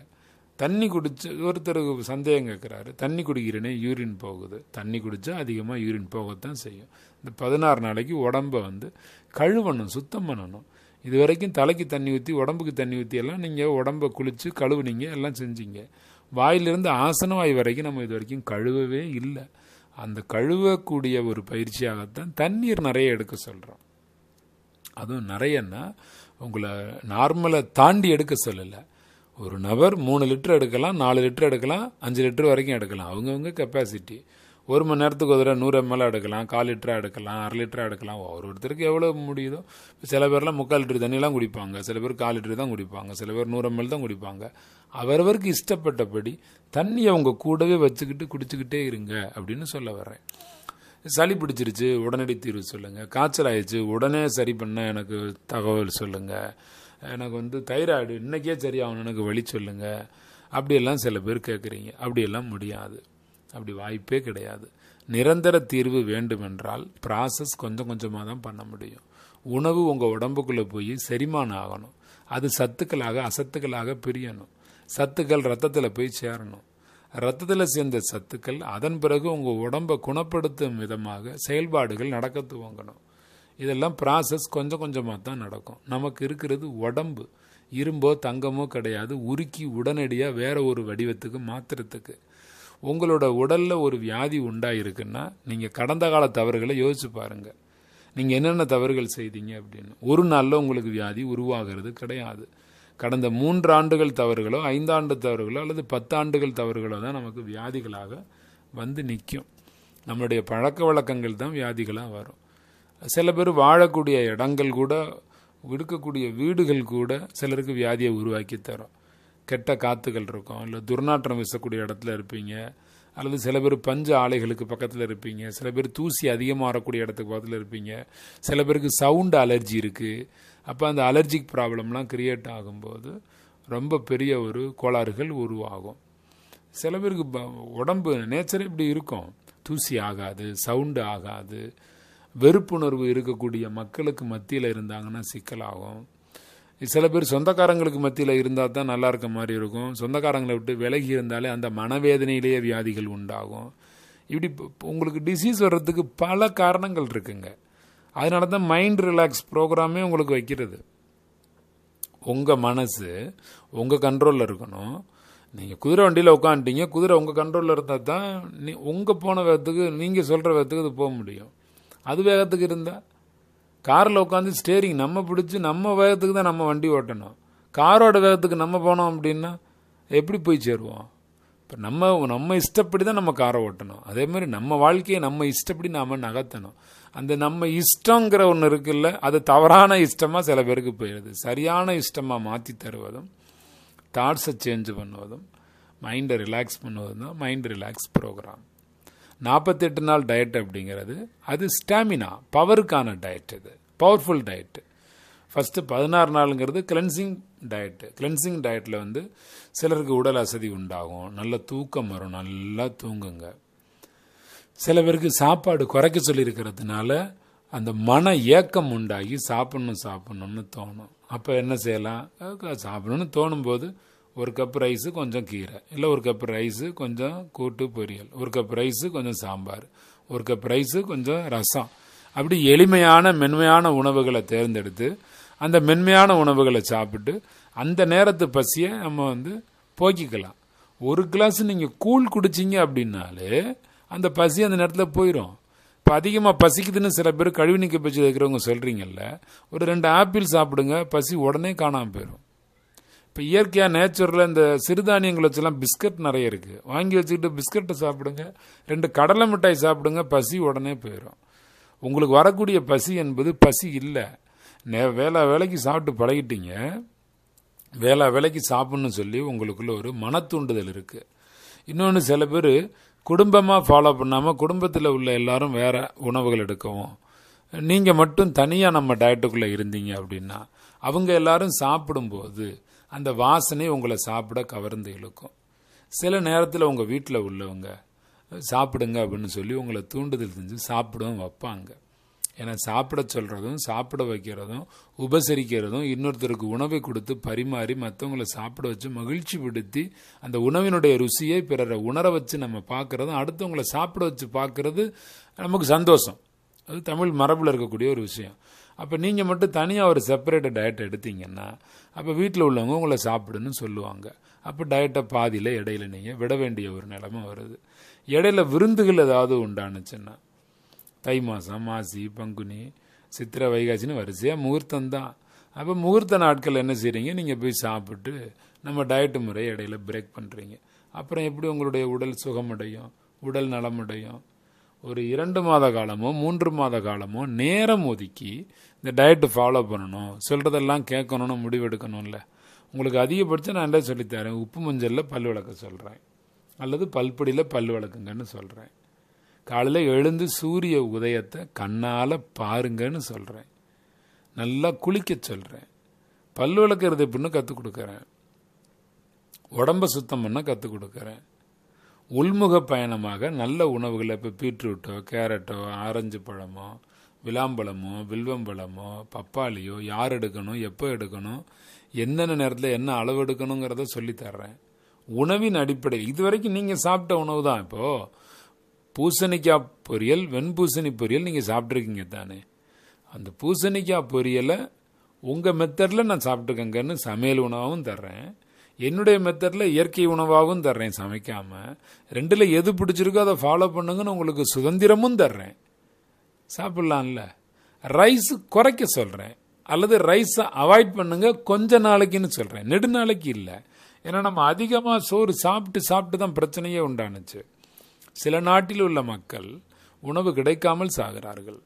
தண்ணி குடிச்சு ஒருத்தர் சந்தேகம் கேட்குறாரு தண்ணி குடிக்கிறேனே யூரின் போகுது தண்ணி குடித்தா அதிகமாக யூரின் போகத்தான் செய்யும் இந்த பதினாறு நாளைக்கு உடம்பை வந்து கழுவணும் சுத்தம் பண்ணணும் இது வரைக்கும் தலைக்கு தண்ணி ஊற்றி உடம்புக்கு தண்ணி ஊற்றி எல்லாம் நீங்கள் உடம்பை குளித்து கழுவுனீங்க எல்லாம் செஞ்சீங்க வாயிலிருந்து ஆசனவாய் வரைக்கும் நம்ம இது வரைக்கும் கழுவவே இல்லை அந்த கழுவக்கூடிய ஒரு பயிற்சியாகத்தான் தண்ணீர் நிறைய எடுக்க சொல்கிறோம் அதுவும் நிறையன்னா உங்களை நார்மலை தாண்டி எடுக்க சொல்லலை ஒரு நபர் மூணு லிட்டர் எடுக்கலாம் நாலு லிட்டர் எடுக்கலாம் அஞ்சு லிட்டர் வரைக்கும் எடுக்கலாம் அவங்கவுங்க கெப்பாசிட்டி ஒரு மணி நேரத்துக்கு ஒரு தடவை நூறு எம்எல் எடுக்கலாம் கால் லிட்டராக எடுக்கலாம் அரை லிட்டராக எடுக்கலாம் ஒரு ஒருத்தருக்கு எவ்வளோ முடியுதோ சில பேர்லாம் முக்கால் லிட்டர் தண்ணிலாம் குடிப்பாங்க சில பேர் கால் லிட்டர் தான் குடிப்பாங்க சில பேர் நூறு எம்எல் தான் குடிப்பாங்க அவரவருக்கு இஷ்டப்பட்டபடி தண்ணியை அவங்க கூடவே வச்சுக்கிட்டு குடிச்சுக்கிட்டே இருங்க அப்படின்னு சொல்ல வர்றேன் சளி பிடிச்சிருச்சு உடனடி தீர்வு சொல்லுங்கள் காய்ச்சல் ஆயிடுச்சு உடனே சரி பண்ண எனக்கு தகவல் சொல்லுங்கள் எனக்கு வந்து தைராய்டு இன்றைக்கே சரியாகணும் எனக்கு வழி சொல்லுங்கள் அப்படியெல்லாம் சில பேர் கேட்குறீங்க அப்படியெல்லாம் முடியாது அப்படி வாய்ப்பே கிடையாது நிரந்தர தீர்வு வேண்டுமென்றால் ப்ராசஸ் கொஞ்சம் கொஞ்சமாக தான் பண்ண முடியும் உணவு உங்கள் உடம்புக்குள்ளே போய் செரிமானம் ஆகணும் அது சத்துக்களாக அசத்துக்களாக பிரியணும் சத்துக்கள் ரத்தத்தில் போய் சேரணும் ரத்தத்தில் சேர்ந்த சத்துக்கள் அதன் பிறகு உங்கள் உடம்பை குணப்படுத்தும் விதமாக செயல்பாடுகள் நடக்க துவங்கணும் இதெல்லாம் ப்ராசஸ் கொஞ்சம் கொஞ்சமாக தான் நடக்கும் நமக்கு இருக்கிறது உடம்பு இரும்போ தங்கமோ கிடையாது உருக்கி உடனடியாக வேற ஒரு வடிவத்துக்கு மாத்திரத்துக்கு உங்களோட உடலில் ஒரு வியாதி உண்டாயிருக்குன்னா நீங்கள் கடந்த கால தவறுகளை யோசிச்சு பாருங்கள் நீங்கள் என்னென்ன தவறுகள் செய்தீங்க அப்படின்னு ஒரு நாளில் உங்களுக்கு வியாதி உருவாகிறது கிடையாது கடந்த மூன்று ஆண்டுகள் தவறுகளோ ஐந்தாண்டு தவறுகளோ அல்லது பத்தாண்டுகள் தவறுகளோ தான் நமக்கு வியாதிகளாக வந்து நிற்கும் நம்மளுடைய பழக்க வழக்கங்கள் தான் வியாதிகளாக வரும் சில பேர் வாழக்கூடிய இடங்கள் கூட விடுக்கக்கூடிய வீடுகள் கூட சிலருக்கு வியாதியை உருவாக்கி தரும் கெட்ட காத்துகள் இருக்கும் இல்லை துர்நாற்றம் வீசக்கூடிய இடத்துல இருப்பீங்க அல்லது சில பேர் பஞ்சு ஆலைகளுக்கு பக்கத்தில் இருப்பீங்க சில பேர் தூசி அதிகமாக வரக்கூடிய இடத்துக்கு பக்கத்தில் இருப்பீங்க சில பேருக்கு சவுண்டு அலர்ஜி இருக்குது அப்போ அந்த அலர்ஜிக் ப்ராப்ளம்லாம் க்ரியேட் ஆகும்போது ரொம்ப பெரிய ஒரு கோளாறுகள் உருவாகும் சில பேருக்கு உடம்பு நேச்சர் இப்படி இருக்கும் தூசி ஆகாது சவுண்டு ஆகாது வெறுப்புணர்வு இருக்கக்கூடிய மக்களுக்கு மத்தியில் இருந்தாங்கன்னா சிக்கலாகும் சில பேர் சொந்தக்காரங்களுக்கு மத்தியில் இருந்தால் தான் நல்லா இருக்க மாதிரி இருக்கும் சொந்தக்காரங்களை விட்டு விலகி இருந்தாலே அந்த மனவேதனையிலேயே வியாதிகள் உண்டாகும் இப்படி உங்களுக்கு டிசீஸ் வர்றதுக்கு பல காரணங்கள் இருக்குங்க அதனால தான் மைண்ட் ரிலாக்ஸ் ப்ரோக்ராமே உங்களுக்கு வைக்கிறது உங்கள் மனசு உங்கள் கண்ட்ரோலில் இருக்கணும் நீங்கள் குதிரை வண்டியில் உட்காந்துட்டீங்க குதிரை உங்கள் கண்ட்ரோலில் இருந்தால் தான் நீ உங்கள் போன வேகத்துக்கு நீங்கள் சொல்கிற வேகத்துக்கு அது போக முடியும் அது வேகத்துக்கு இருந்தால் காரில் உட்காந்து ஸ்டேரிங் நம்ம பிடிச்சி நம்ம வேகத்துக்கு தான் நம்ம வண்டி ஓட்டணும் காரோட வேகத்துக்கு நம்ம போனோம் அப்படின்னா எப்படி போய் சேருவோம் இப்போ நம்ம நம்ம இஷ்டப்படி தான் நம்ம காரை ஓட்டணும் அதே மாதிரி நம்ம வாழ்க்கையை நம்ம இஷ்டப்படி நாம் நகர்த்தணும் அந்த நம்ம இஷ்டங்கிற ஒன்று இருக்குல்ல அது தவறான இஷ்டமாக சில பேருக்கு போயிடுது சரியான இஷ்டமாக மாற்றி தருவதும் தாட்ஸை சேஞ்ச் பண்ணுவதும் மைண்டை ரிலாக்ஸ் பண்ணுவதும் தான் மைண்ட் ரிலாக்ஸ் ப்ரோக்ராம் நாற்பத்தெட்டு நாள் டயட் அப்படிங்கிறது அது ஸ்டாமினா பவருக்கான டயட் இது பவர்ஃபுல் டயட்டு ஃபஸ்ட்டு பதினாறு நாளுங்கிறது கிளென்சிங் டயட்டு கிளென்சிங் டயட்டில் வந்து சிலருக்கு உடல் அசதி உண்டாகும் நல்ல தூக்கம் வரும் நல்லா தூங்குங்க சில பேருக்கு சாப்பாடு குறைக்க சொல்லியிருக்கிறதுனால அந்த மன ஏக்கம் உண்டாகி சாப்பிட்ணும் சாப்பிட்ணுன்னு தோணும் அப்போ என்ன செய்யலாம் சாப்பிடணும்னு தோணும்போது ஒரு கப் ரைஸு கொஞ்சம் கீரை இல்லை ஒரு கப் ரைஸு கொஞ்சம் கூட்டு பொரியல் ஒரு கப் ரைஸு கொஞ்சம் சாம்பார் ஒரு கப் ரைஸு கொஞ்சம் ரசம் அப்படி எளிமையான மென்மையான உணவுகளை தேர்ந்தெடுத்து அந்த மென்மையான உணவுகளை சாப்பிட்டு அந்த நேரத்து பசியை நம்ம வந்து போக்கிக்கலாம் ஒரு கிளாஸ் நீங்கள் கூழ் குடிச்சிங்க அப்படின்னாலே அந்த பசி அந்த நேரத்தில் போயிடும் இப்போ அதிகமாக பசிக்குதுன்னு சில பேர் கழிவு நீக்க பச்சு இருக்கிறவங்க சொல்கிறீங்கல்ல ஒரு ரெண்டு ஆப்பிள் சாப்பிடுங்க பசி உடனே காணாமல் போயிடும் இப்போ இயற்கையாக நேச்சுரில் இந்த சிறுதானியங்களை வச்செல்லாம் பிஸ்கட் நிறைய இருக்குது வாங்கி வச்சுக்கிட்டு பிஸ்கட்டை சாப்பிடுங்க ரெண்டு கடலை மிட்டாய் சாப்பிடுங்க பசி உடனே போயிடும் உங்களுக்கு வரக்கூடிய பசி என்பது பசி இல்லை நே வேலை வேலைக்கு சாப்பிட்டு பழகிட்டீங்க வேலை வேலைக்கு சாப்பிட்ணுன்னு சொல்லி உங்களுக்குள்ள ஒரு மன தூண்டுதல் இருக்குது இன்னொன்று சில பேர் குடும்பமாக ஃபாலோ பண்ணாமல் குடும்பத்தில் உள்ள எல்லாரும் வேறு உணவுகள் எடுக்கவும் நீங்கள் மட்டும் தனியாக நம்ம டயட்டுக்குள்ளே இருந்தீங்க அப்படின்னா அவங்க எல்லாரும் சாப்பிடும்போது அந்த வாசனை உங்களை சாப்பிட கவர்ந்து இழுக்கும் சில நேரத்தில் உங்கள் வீட்டில் உள்ளவங்க சாப்பிடுங்க அப்படின்னு சொல்லி உங்களை தூண்டுதல் செஞ்சு சாப்பிடவும் வைப்பாங்க ஏன்னா சாப்பிட சொல்கிறதும் சாப்பிட வைக்கிறதும் உபசரிக்கிறதும் இன்னொருத்தருக்கு உணவை கொடுத்து பரிமாறி மற்றவங்களை சாப்பிட வச்சு மகிழ்ச்சி படுத்தி அந்த உணவினுடைய ருசியை பிறரை உணர வச்சு நம்ம பார்க்குறதும் அடுத்தவங்களை சாப்பிட வச்சு பார்க்குறது நமக்கு சந்தோஷம் அது தமிழ் மரபில் இருக்கக்கூடிய ஒரு விஷயம் அப்போ நீங்கள் மட்டும் தனியாக ஒரு செப்பரேட் டயட் எடுத்தீங்கன்னா அப்போ வீட்டில் உள்ளவங்க உங்களை சாப்பிடுன்னு சொல்லுவாங்க அப்போ டயட்டை பாதியில் இடையில நீங்கள் விட வேண்டிய ஒரு நிலமை வருது இடையில விருந்துகள் ஏதாவது உண்டானுச்சுன்னா தை மாதம் மாசி பங்குனி சித்திரை வைகாசின்னு வரிசையாக முகூர்த்தம் தான் அப்போ முகூர்த்த நாட்கள் என்ன செய்கிறீங்க நீங்கள் போய் சாப்பிட்டு நம்ம டயட்டு முறை இடையில பிரேக் பண்ணுறீங்க அப்புறம் எப்படி உங்களுடைய உடல் சுகமடையும் உடல் நலமடையும் ஒரு இரண்டு மாத காலமோ மூன்று மாத காலமோ நேரம் ஒதுக்கி இந்த டயட்டு ஃபாலோ பண்ணணும் சொல்கிறதெல்லாம் கேட்கணும்னு முடிவெடுக்கணும்ல உங்களுக்கு அதிகபட்சம் நான் என்ன சொல்லித்தரேன் உப்பு மஞ்சளில் பல் விளக்க சொல்கிறேன் அல்லது பல்படியில் பல் விளக்குங்கன்னு சொல்கிறேன் காலையில் எழுந்து சூரிய உதயத்தை கண்ணால் பாருங்கன்னு சொல்கிறேன் நல்லா குளிக்க சொல்கிறேன் பல் விளக்குறது எப்படின்னு கற்றுக் கொடுக்குறேன் உடம்பை சுத்தம் பண்ண கற்றுக் கொடுக்குறேன் உள்முக பயணமாக நல்ல உணவுகளை இப்போ பீட்ரூட்டோ கேரட்டோ ஆரஞ்சு பழமோ விளாம்பழமோ வில்வம்பழமோ பப்பாளியோ யார் எடுக்கணும் எப்போ எடுக்கணும் என்னென்ன நேரத்தில் என்ன அளவு எடுக்கணுங்கிறத சொல்லித்தர்றேன் உணவின் அடிப்படையில் இது வரைக்கும் நீங்கள் சாப்பிட்ட உணவு தான் இப்போது பூசணிக்காய் பொரியல் வெண்பூசணி பொரியல் நீங்கள் சாப்பிட்ருக்கீங்க தானே அந்த பூசணிக்காய் பொரியலை உங்கள் மெத்தடில் நான் சாப்பிட்டுக்கங்கன்னு சமையல் உணவாகவும் தர்றேன் என்னுடைய மெத்தடில் இயற்கை உணவாகவும் தர்றேன் சமைக்காமல் ரெண்டில் எது பிடிச்சிருக்கோ அதை ஃபாலோ பண்ணுங்கன்னு உங்களுக்கு சுதந்திரமும் தர்றேன் சாப்பிட்லாம்ல ரைஸ் குறைக்க சொல்கிறேன் அல்லது ரைஸை அவாய்ட் பண்ணுங்க கொஞ்ச நாளைக்குன்னு சொல்கிறேன் நெடுநாளைக்கு இல்லை ஏன்னா நம்ம அதிகமாக சோறு சாப்பிட்டு சாப்பிட்டு தான் பிரச்சனையே உண்டானுச்சு சில நாட்டில் உள்ள மக்கள் உணவு கிடைக்காமல் சாகிறார்கள்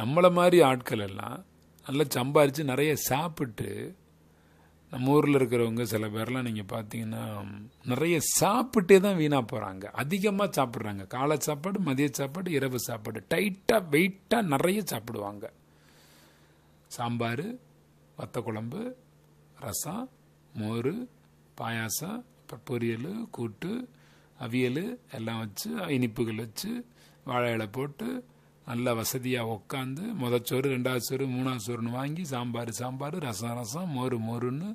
நம்மளை மாதிரி ஆட்கள் எல்லாம் நல்லா சம்பாரித்து நிறைய சாப்பிட்டு நம்ம ஊரில் இருக்கிறவங்க சில பேர்லாம் நீங்கள் பார்த்தீங்கன்னா நிறைய சாப்பிட்டே தான் வீணாக போகிறாங்க அதிகமாக சாப்பிட்றாங்க காலை சாப்பாடு மதிய சாப்பாடு இரவு சாப்பாடு டைட்டாக வெயிட்டாக நிறைய சாப்பிடுவாங்க சாம்பார் வத்த குழம்பு ரசம் மோர் பாயாசம் அப்புறம் பொரியல் கூட்டு அவியல் எல்லாம் வச்சு இனிப்புகள் வச்சு வாழை இலை போட்டு நல்ல வசதியாக உட்காந்து முதல் சோறு ரெண்டாவது சோறு மூணாவது சோறுன்னு வாங்கி சாம்பார் சாம்பார் ரசம் ரசம் மோறு மோறுன்னு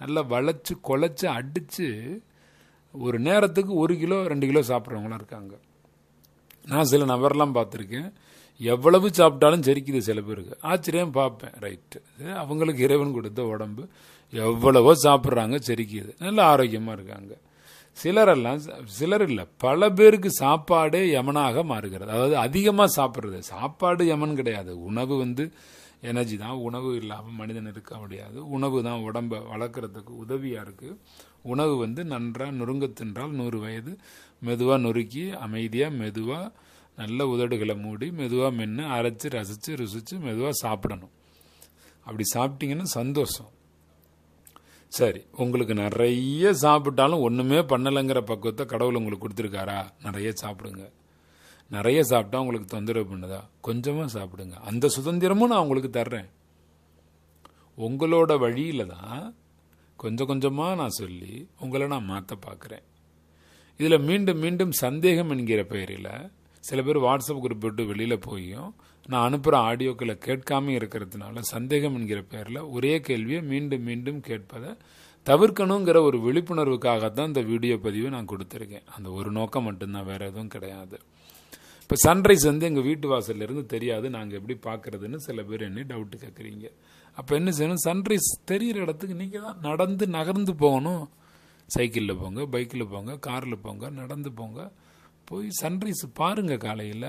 நல்லா வளைச்சி குழச்சி அடித்து ஒரு நேரத்துக்கு ஒரு கிலோ ரெண்டு கிலோ சாப்பிட்றவங்களாம் இருக்காங்க நான் சில நபர்லாம் பார்த்துருக்கேன் எவ்வளவு சாப்பிட்டாலும் செரிக்குது சில பேருக்கு ஆச்சரியம் பார்ப்பேன் ரைட்டு அவங்களுக்கு இறைவன் கொடுத்த உடம்பு எவ்வளவோ சாப்பிட்றாங்க செரிக்குது நல்லா ஆரோக்கியமாக இருக்காங்க சிலரெல்லாம் சிலர் இல்லை பல பேருக்கு சாப்பாடு யமனாக மாறுகிறது அதாவது அதிகமாக சாப்பிட்றது சாப்பாடு யமன் கிடையாது உணவு வந்து எனர்ஜி தான் உணவு இல்லாமல் மனிதன் இருக்க முடியாது உணவு தான் உடம்பை வளர்க்குறதுக்கு உதவியாக இருக்குது உணவு வந்து நன்றாக நொறுங்க தின்றால் நூறு வயது மெதுவாக நொறுக்கி அமைதியாக மெதுவாக நல்ல உதடுகளை மூடி மெதுவாக மென்று அரைச்சி ரசித்து ருசித்து மெதுவாக சாப்பிடணும் அப்படி சாப்பிட்டிங்கன்னா சந்தோஷம் சரி உங்களுக்கு நிறைய சாப்பிட்டாலும் ஒன்றுமே பண்ணலைங்கிற பக்குவத்தை கடவுள் உங்களுக்கு கொடுத்துருக்காரா நிறைய சாப்பிடுங்க நிறைய சாப்பிட்டா உங்களுக்கு தொந்தரவு பண்ணுதா கொஞ்சமாக சாப்பிடுங்க அந்த சுதந்திரமும் நான் உங்களுக்கு தர்றேன் உங்களோட வழியில் தான் கொஞ்சம் கொஞ்சமாக நான் சொல்லி உங்களை நான் மாற்ற பார்க்குறேன் இதில் மீண்டும் மீண்டும் சந்தேகம் என்கிற பெயரில் சில பேர் வாட்ஸ்அப் குரூப் விட்டு வெளியில் போயும் நான் அனுப்புகிற ஆடியோக்களை கேட்காம இருக்கிறதுனால சந்தேகம் என்கிற பேரில் ஒரே கேள்வியை மீண்டும் மீண்டும் கேட்பதை தவிர்க்கணுங்கிற ஒரு விழிப்புணர்வுக்காகத்தான் இந்த வீடியோ பதிவை நான் கொடுத்துருக்கேன் அந்த ஒரு நோக்கம் மட்டும்தான் வேறு எதுவும் கிடையாது இப்போ சன்ரைஸ் வந்து எங்கள் வீட்டு வாசல்லேருந்து தெரியாது நாங்கள் எப்படி பார்க்குறதுன்னு சில பேர் என்ன டவுட்டு கேட்குறீங்க அப்போ என்ன செய்யணும் சன்ரைஸ் தெரிகிற இடத்துக்கு நீங்கள் தான் நடந்து நகர்ந்து போகணும் சைக்கிளில் போங்க பைக்கில் போங்க காரில் போங்க நடந்து போங்க போய் சன்ரைஸ் பாருங்கள் காலையில்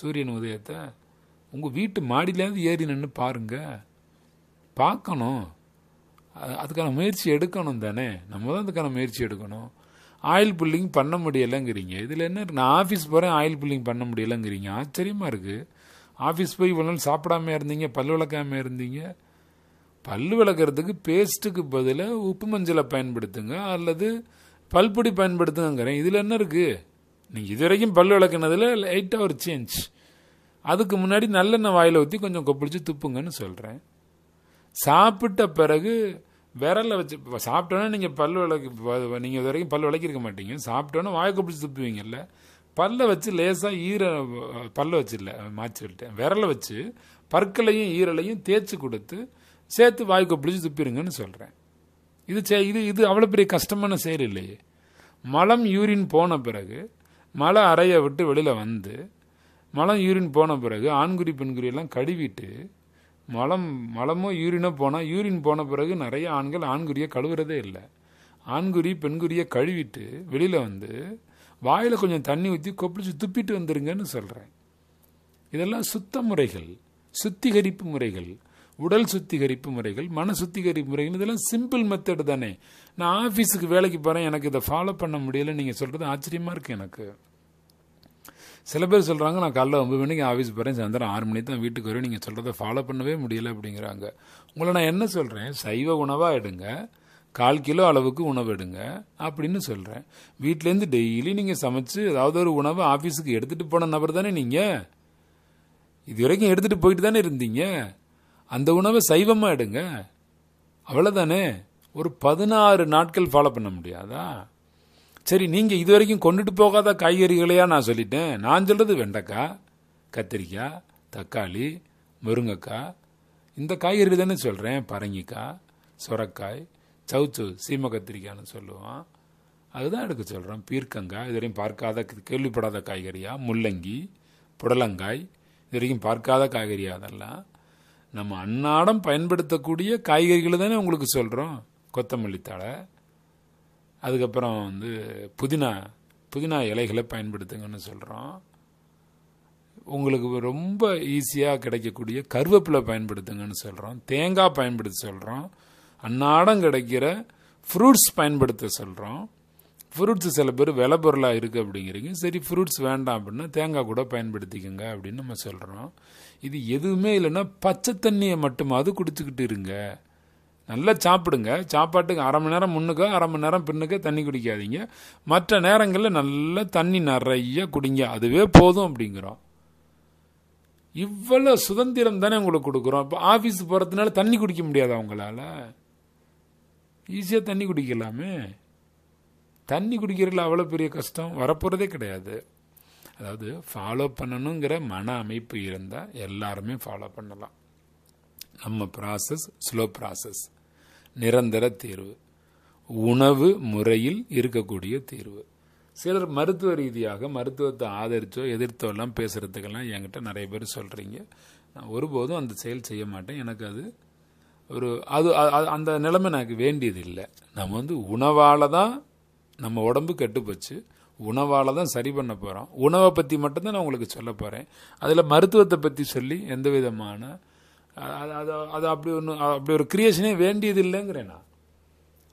சூரியன் உதயத்தை உங்கள் வீட்டு மாடியிலேருந்து ஏறி நின்று பாருங்கள் பார்க்கணும் அதுக்கான முயற்சி எடுக்கணும் தானே நம்ம தான் அதுக்கான முயற்சி எடுக்கணும் ஆயில் புல்லிங் பண்ண முடியலைங்கிறீங்க இதில் என்ன நான் ஆஃபீஸ் போகிறேன் ஆயில் புல்லிங் பண்ண முடியலைங்கிறீங்க ஆச்சரியமாக இருக்குது ஆஃபீஸ் போய் இவ்வளோ நாள் சாப்பிடாம இருந்தீங்க பல் விளக்காமல் இருந்தீங்க பல் விளக்கிறதுக்கு பேஸ்ட்டுக்கு பதிலாக உப்பு மஞ்சளை பயன்படுத்துங்க அல்லது பல்பொடி பயன்படுத்துங்கிறேன் இதில் என்ன இருக்குது நீங்கள் இது வரைக்கும் பல் விளக்குனதில் லைட்டாக ஒரு சேஞ்ச் அதுக்கு முன்னாடி நல்லெண்ணெய் வாயில் ஊற்றி கொஞ்சம் கொப்பிடிச்சு துப்புங்கன்னு சொல்கிறேன் சாப்பிட்ட பிறகு விரலில் வச்சு சாப்பிட்டோன்னே நீங்கள் பல் விளக்கு நீங்கள் இது வரைக்கும் பல் இருக்க மாட்டீங்க சாப்பிட்டோன்னே வாயை கொப்பிடிச்சு துப்புவீங்கல்ல பல்லை வச்சு லேசாக ஈர பல்ல வச்சு இல்லை விட்டேன் விரலை வச்சு பற்களையும் ஈரலையும் தேய்ச்சி கொடுத்து சேர்த்து வாய் கொப்பிடிச்சு துப்பிடுங்கன்னு சொல்கிறேன் இது சே இது இது அவ்வளோ பெரிய கஷ்டமான செயல் இல்லையே மலம் யூரின் போன பிறகு மலை அறையை விட்டு வெளியில் வந்து மலம் யூரின் போன பிறகு ஆண்குறி பெண்குறி எல்லாம் கழுவிட்டு மலம் மலமோ யூரினோ போனால் யூரின் போன பிறகு நிறைய ஆண்கள் ஆண்குறியை கழுவுறதே இல்லை ஆண்குறி பெண்குறியை கழுவிட்டு வெளியில் வந்து வாயில் கொஞ்சம் தண்ணி ஊற்றி கொப்பிடிச்சு துப்பிட்டு வந்துருங்கன்னு சொல்கிறேன் இதெல்லாம் சுத்த முறைகள் சுத்திகரிப்பு முறைகள் உடல் சுத்திகரிப்பு முறைகள் மன சுத்திகரிப்பு முறைகள் இதெல்லாம் சிம்பிள் மெத்தடு தானே நான் ஆஃபீஸுக்கு வேலைக்கு போகிறேன் எனக்கு இதை ஃபாலோ பண்ண முடியலைன்னு நீங்கள் சொல்கிறது ஆச்சரியமாக இருக்குது எனக்கு சில பேர் சொல்கிறாங்க நான் காலைல ஒம்பது மணிக்கு ஆஃபீஸ் போகிறேன் சாயந்தரம் ஆறு மணி தான் வீட்டுக்கு வரேன் நீங்கள் சொல்கிறத ஃபாலோ பண்ணவே முடியல அப்படிங்கிறாங்க உங்களை நான் என்ன சொல்கிறேன் சைவ உணவாக எடுங்க கால் கிலோ அளவுக்கு உணவு எடுங்க அப்படின்னு சொல்கிறேன் வீட்டிலேருந்து டெய்லி நீங்கள் சமைச்சு ஏதாவது ஒரு உணவை ஆஃபீஸுக்கு எடுத்துகிட்டு போன நபர் தானே நீங்கள் இது வரைக்கும் எடுத்துகிட்டு போயிட்டு தானே இருந்தீங்க அந்த உணவை சைவமாக எடுங்க அவ்வளோதானே ஒரு பதினாறு நாட்கள் ஃபாலோ பண்ண முடியாதா சரி நீங்கள் இது வரைக்கும் கொண்டுட்டு போகாத காய்கறிகளையா நான் சொல்லிட்டேன் நான் சொல்கிறது வெண்டைக்காய் கத்திரிக்காய் தக்காளி முருங்கைக்காய் இந்த காய்கறி தானே சொல்கிறேன் பரங்கிக்காய் சுரக்காய் சவுச்சு சீம கத்திரிக்காய்னு சொல்லுவோம் அதுதான் எடுக்க சொல்கிறோம் பீர்க்கங்காய் இது வரைக்கும் பார்க்காத கேள்விப்படாத காய்கறியாக முள்ளங்கி புடலங்காய் இது வரைக்கும் பார்க்காத காய்கறியாக அதெல்லாம் நம்ம அன்னாடம் பயன்படுத்தக்கூடிய காய்கறிகளை தானே உங்களுக்கு சொல்கிறோம் கொத்தமல்லி தழை அதுக்கப்புறம் வந்து புதினா புதினா இலைகளை பயன்படுத்துங்கன்னு சொல்கிறோம் உங்களுக்கு ரொம்ப ஈஸியாக கிடைக்கக்கூடிய கருவேப்பிலை பயன்படுத்துங்கன்னு சொல்கிறோம் தேங்காய் பயன்படுத்த சொல்கிறோம் அன்னாடம் கிடைக்கிற ஃப்ரூட்ஸ் பயன்படுத்த சொல்கிறோம் ஃப்ரூட்ஸ் சில பேர் விலை பொருளாக இருக்குது அப்படிங்கிறீங்க சரி ஃப்ரூட்ஸ் வேண்டாம் அப்படின்னா தேங்காய் கூட பயன்படுத்திக்கோங்க அப்படின்னு நம்ம சொல்கிறோம் இது எதுவுமே இல்லைன்னா பச்சை தண்ணியை மட்டுமாவது குடிச்சுக்கிட்டு இருங்க நல்லா சாப்பிடுங்க சாப்பாட்டுக்கு அரை மணி நேரம் முன்னுக்கோ அரை மணி நேரம் பின்னுக்கோ தண்ணி குடிக்காதீங்க மற்ற நேரங்களில் நல்லா தண்ணி நிறைய குடிங்க அதுவே போதும் அப்படிங்கிறோம் இவ்வளோ சுதந்திரம் தானே உங்களுக்கு கொடுக்குறோம் இப்போ ஆஃபீஸ் போகிறதுனால தண்ணி குடிக்க முடியாது அவங்களால ஈஸியாக தண்ணி குடிக்கலாமே தண்ணி குடிக்கிறதுல அவ்வளோ பெரிய கஷ்டம் வரப்போகிறதே கிடையாது அதாவது ஃபாலோ பண்ணணுங்கிற மன அமைப்பு இருந்தால் எல்லாருமே ஃபாலோ பண்ணலாம் நம்ம ப்ராசஸ் ஸ்லோ ப்ராசஸ் நிரந்தர தீர்வு உணவு முறையில் இருக்கக்கூடிய தீர்வு சிலர் மருத்துவ ரீதியாக மருத்துவத்தை ஆதரித்தோ எதிர்த்தோ எல்லாம் பேசுகிறதுக்கெல்லாம் என்கிட்ட நிறைய பேர் சொல்கிறீங்க நான் ஒருபோதும் அந்த செயல் செய்ய மாட்டேன் எனக்கு அது ஒரு அது அந்த நிலைமை எனக்கு வேண்டியது இல்லை நம்ம வந்து உணவால் தான் நம்ம உடம்பு கெட்டுப்போச்சு உணவால் தான் சரி பண்ண போகிறோம் உணவை பற்றி மட்டும்தான் நான் உங்களுக்கு சொல்ல போகிறேன் அதில் மருத்துவத்தை பற்றி சொல்லி எந்த விதமான அது அது அது அப்படி ஒன்று அப்படி ஒரு கிரியேஷனே வேண்டியது இல்லைங்கிறேன் நான்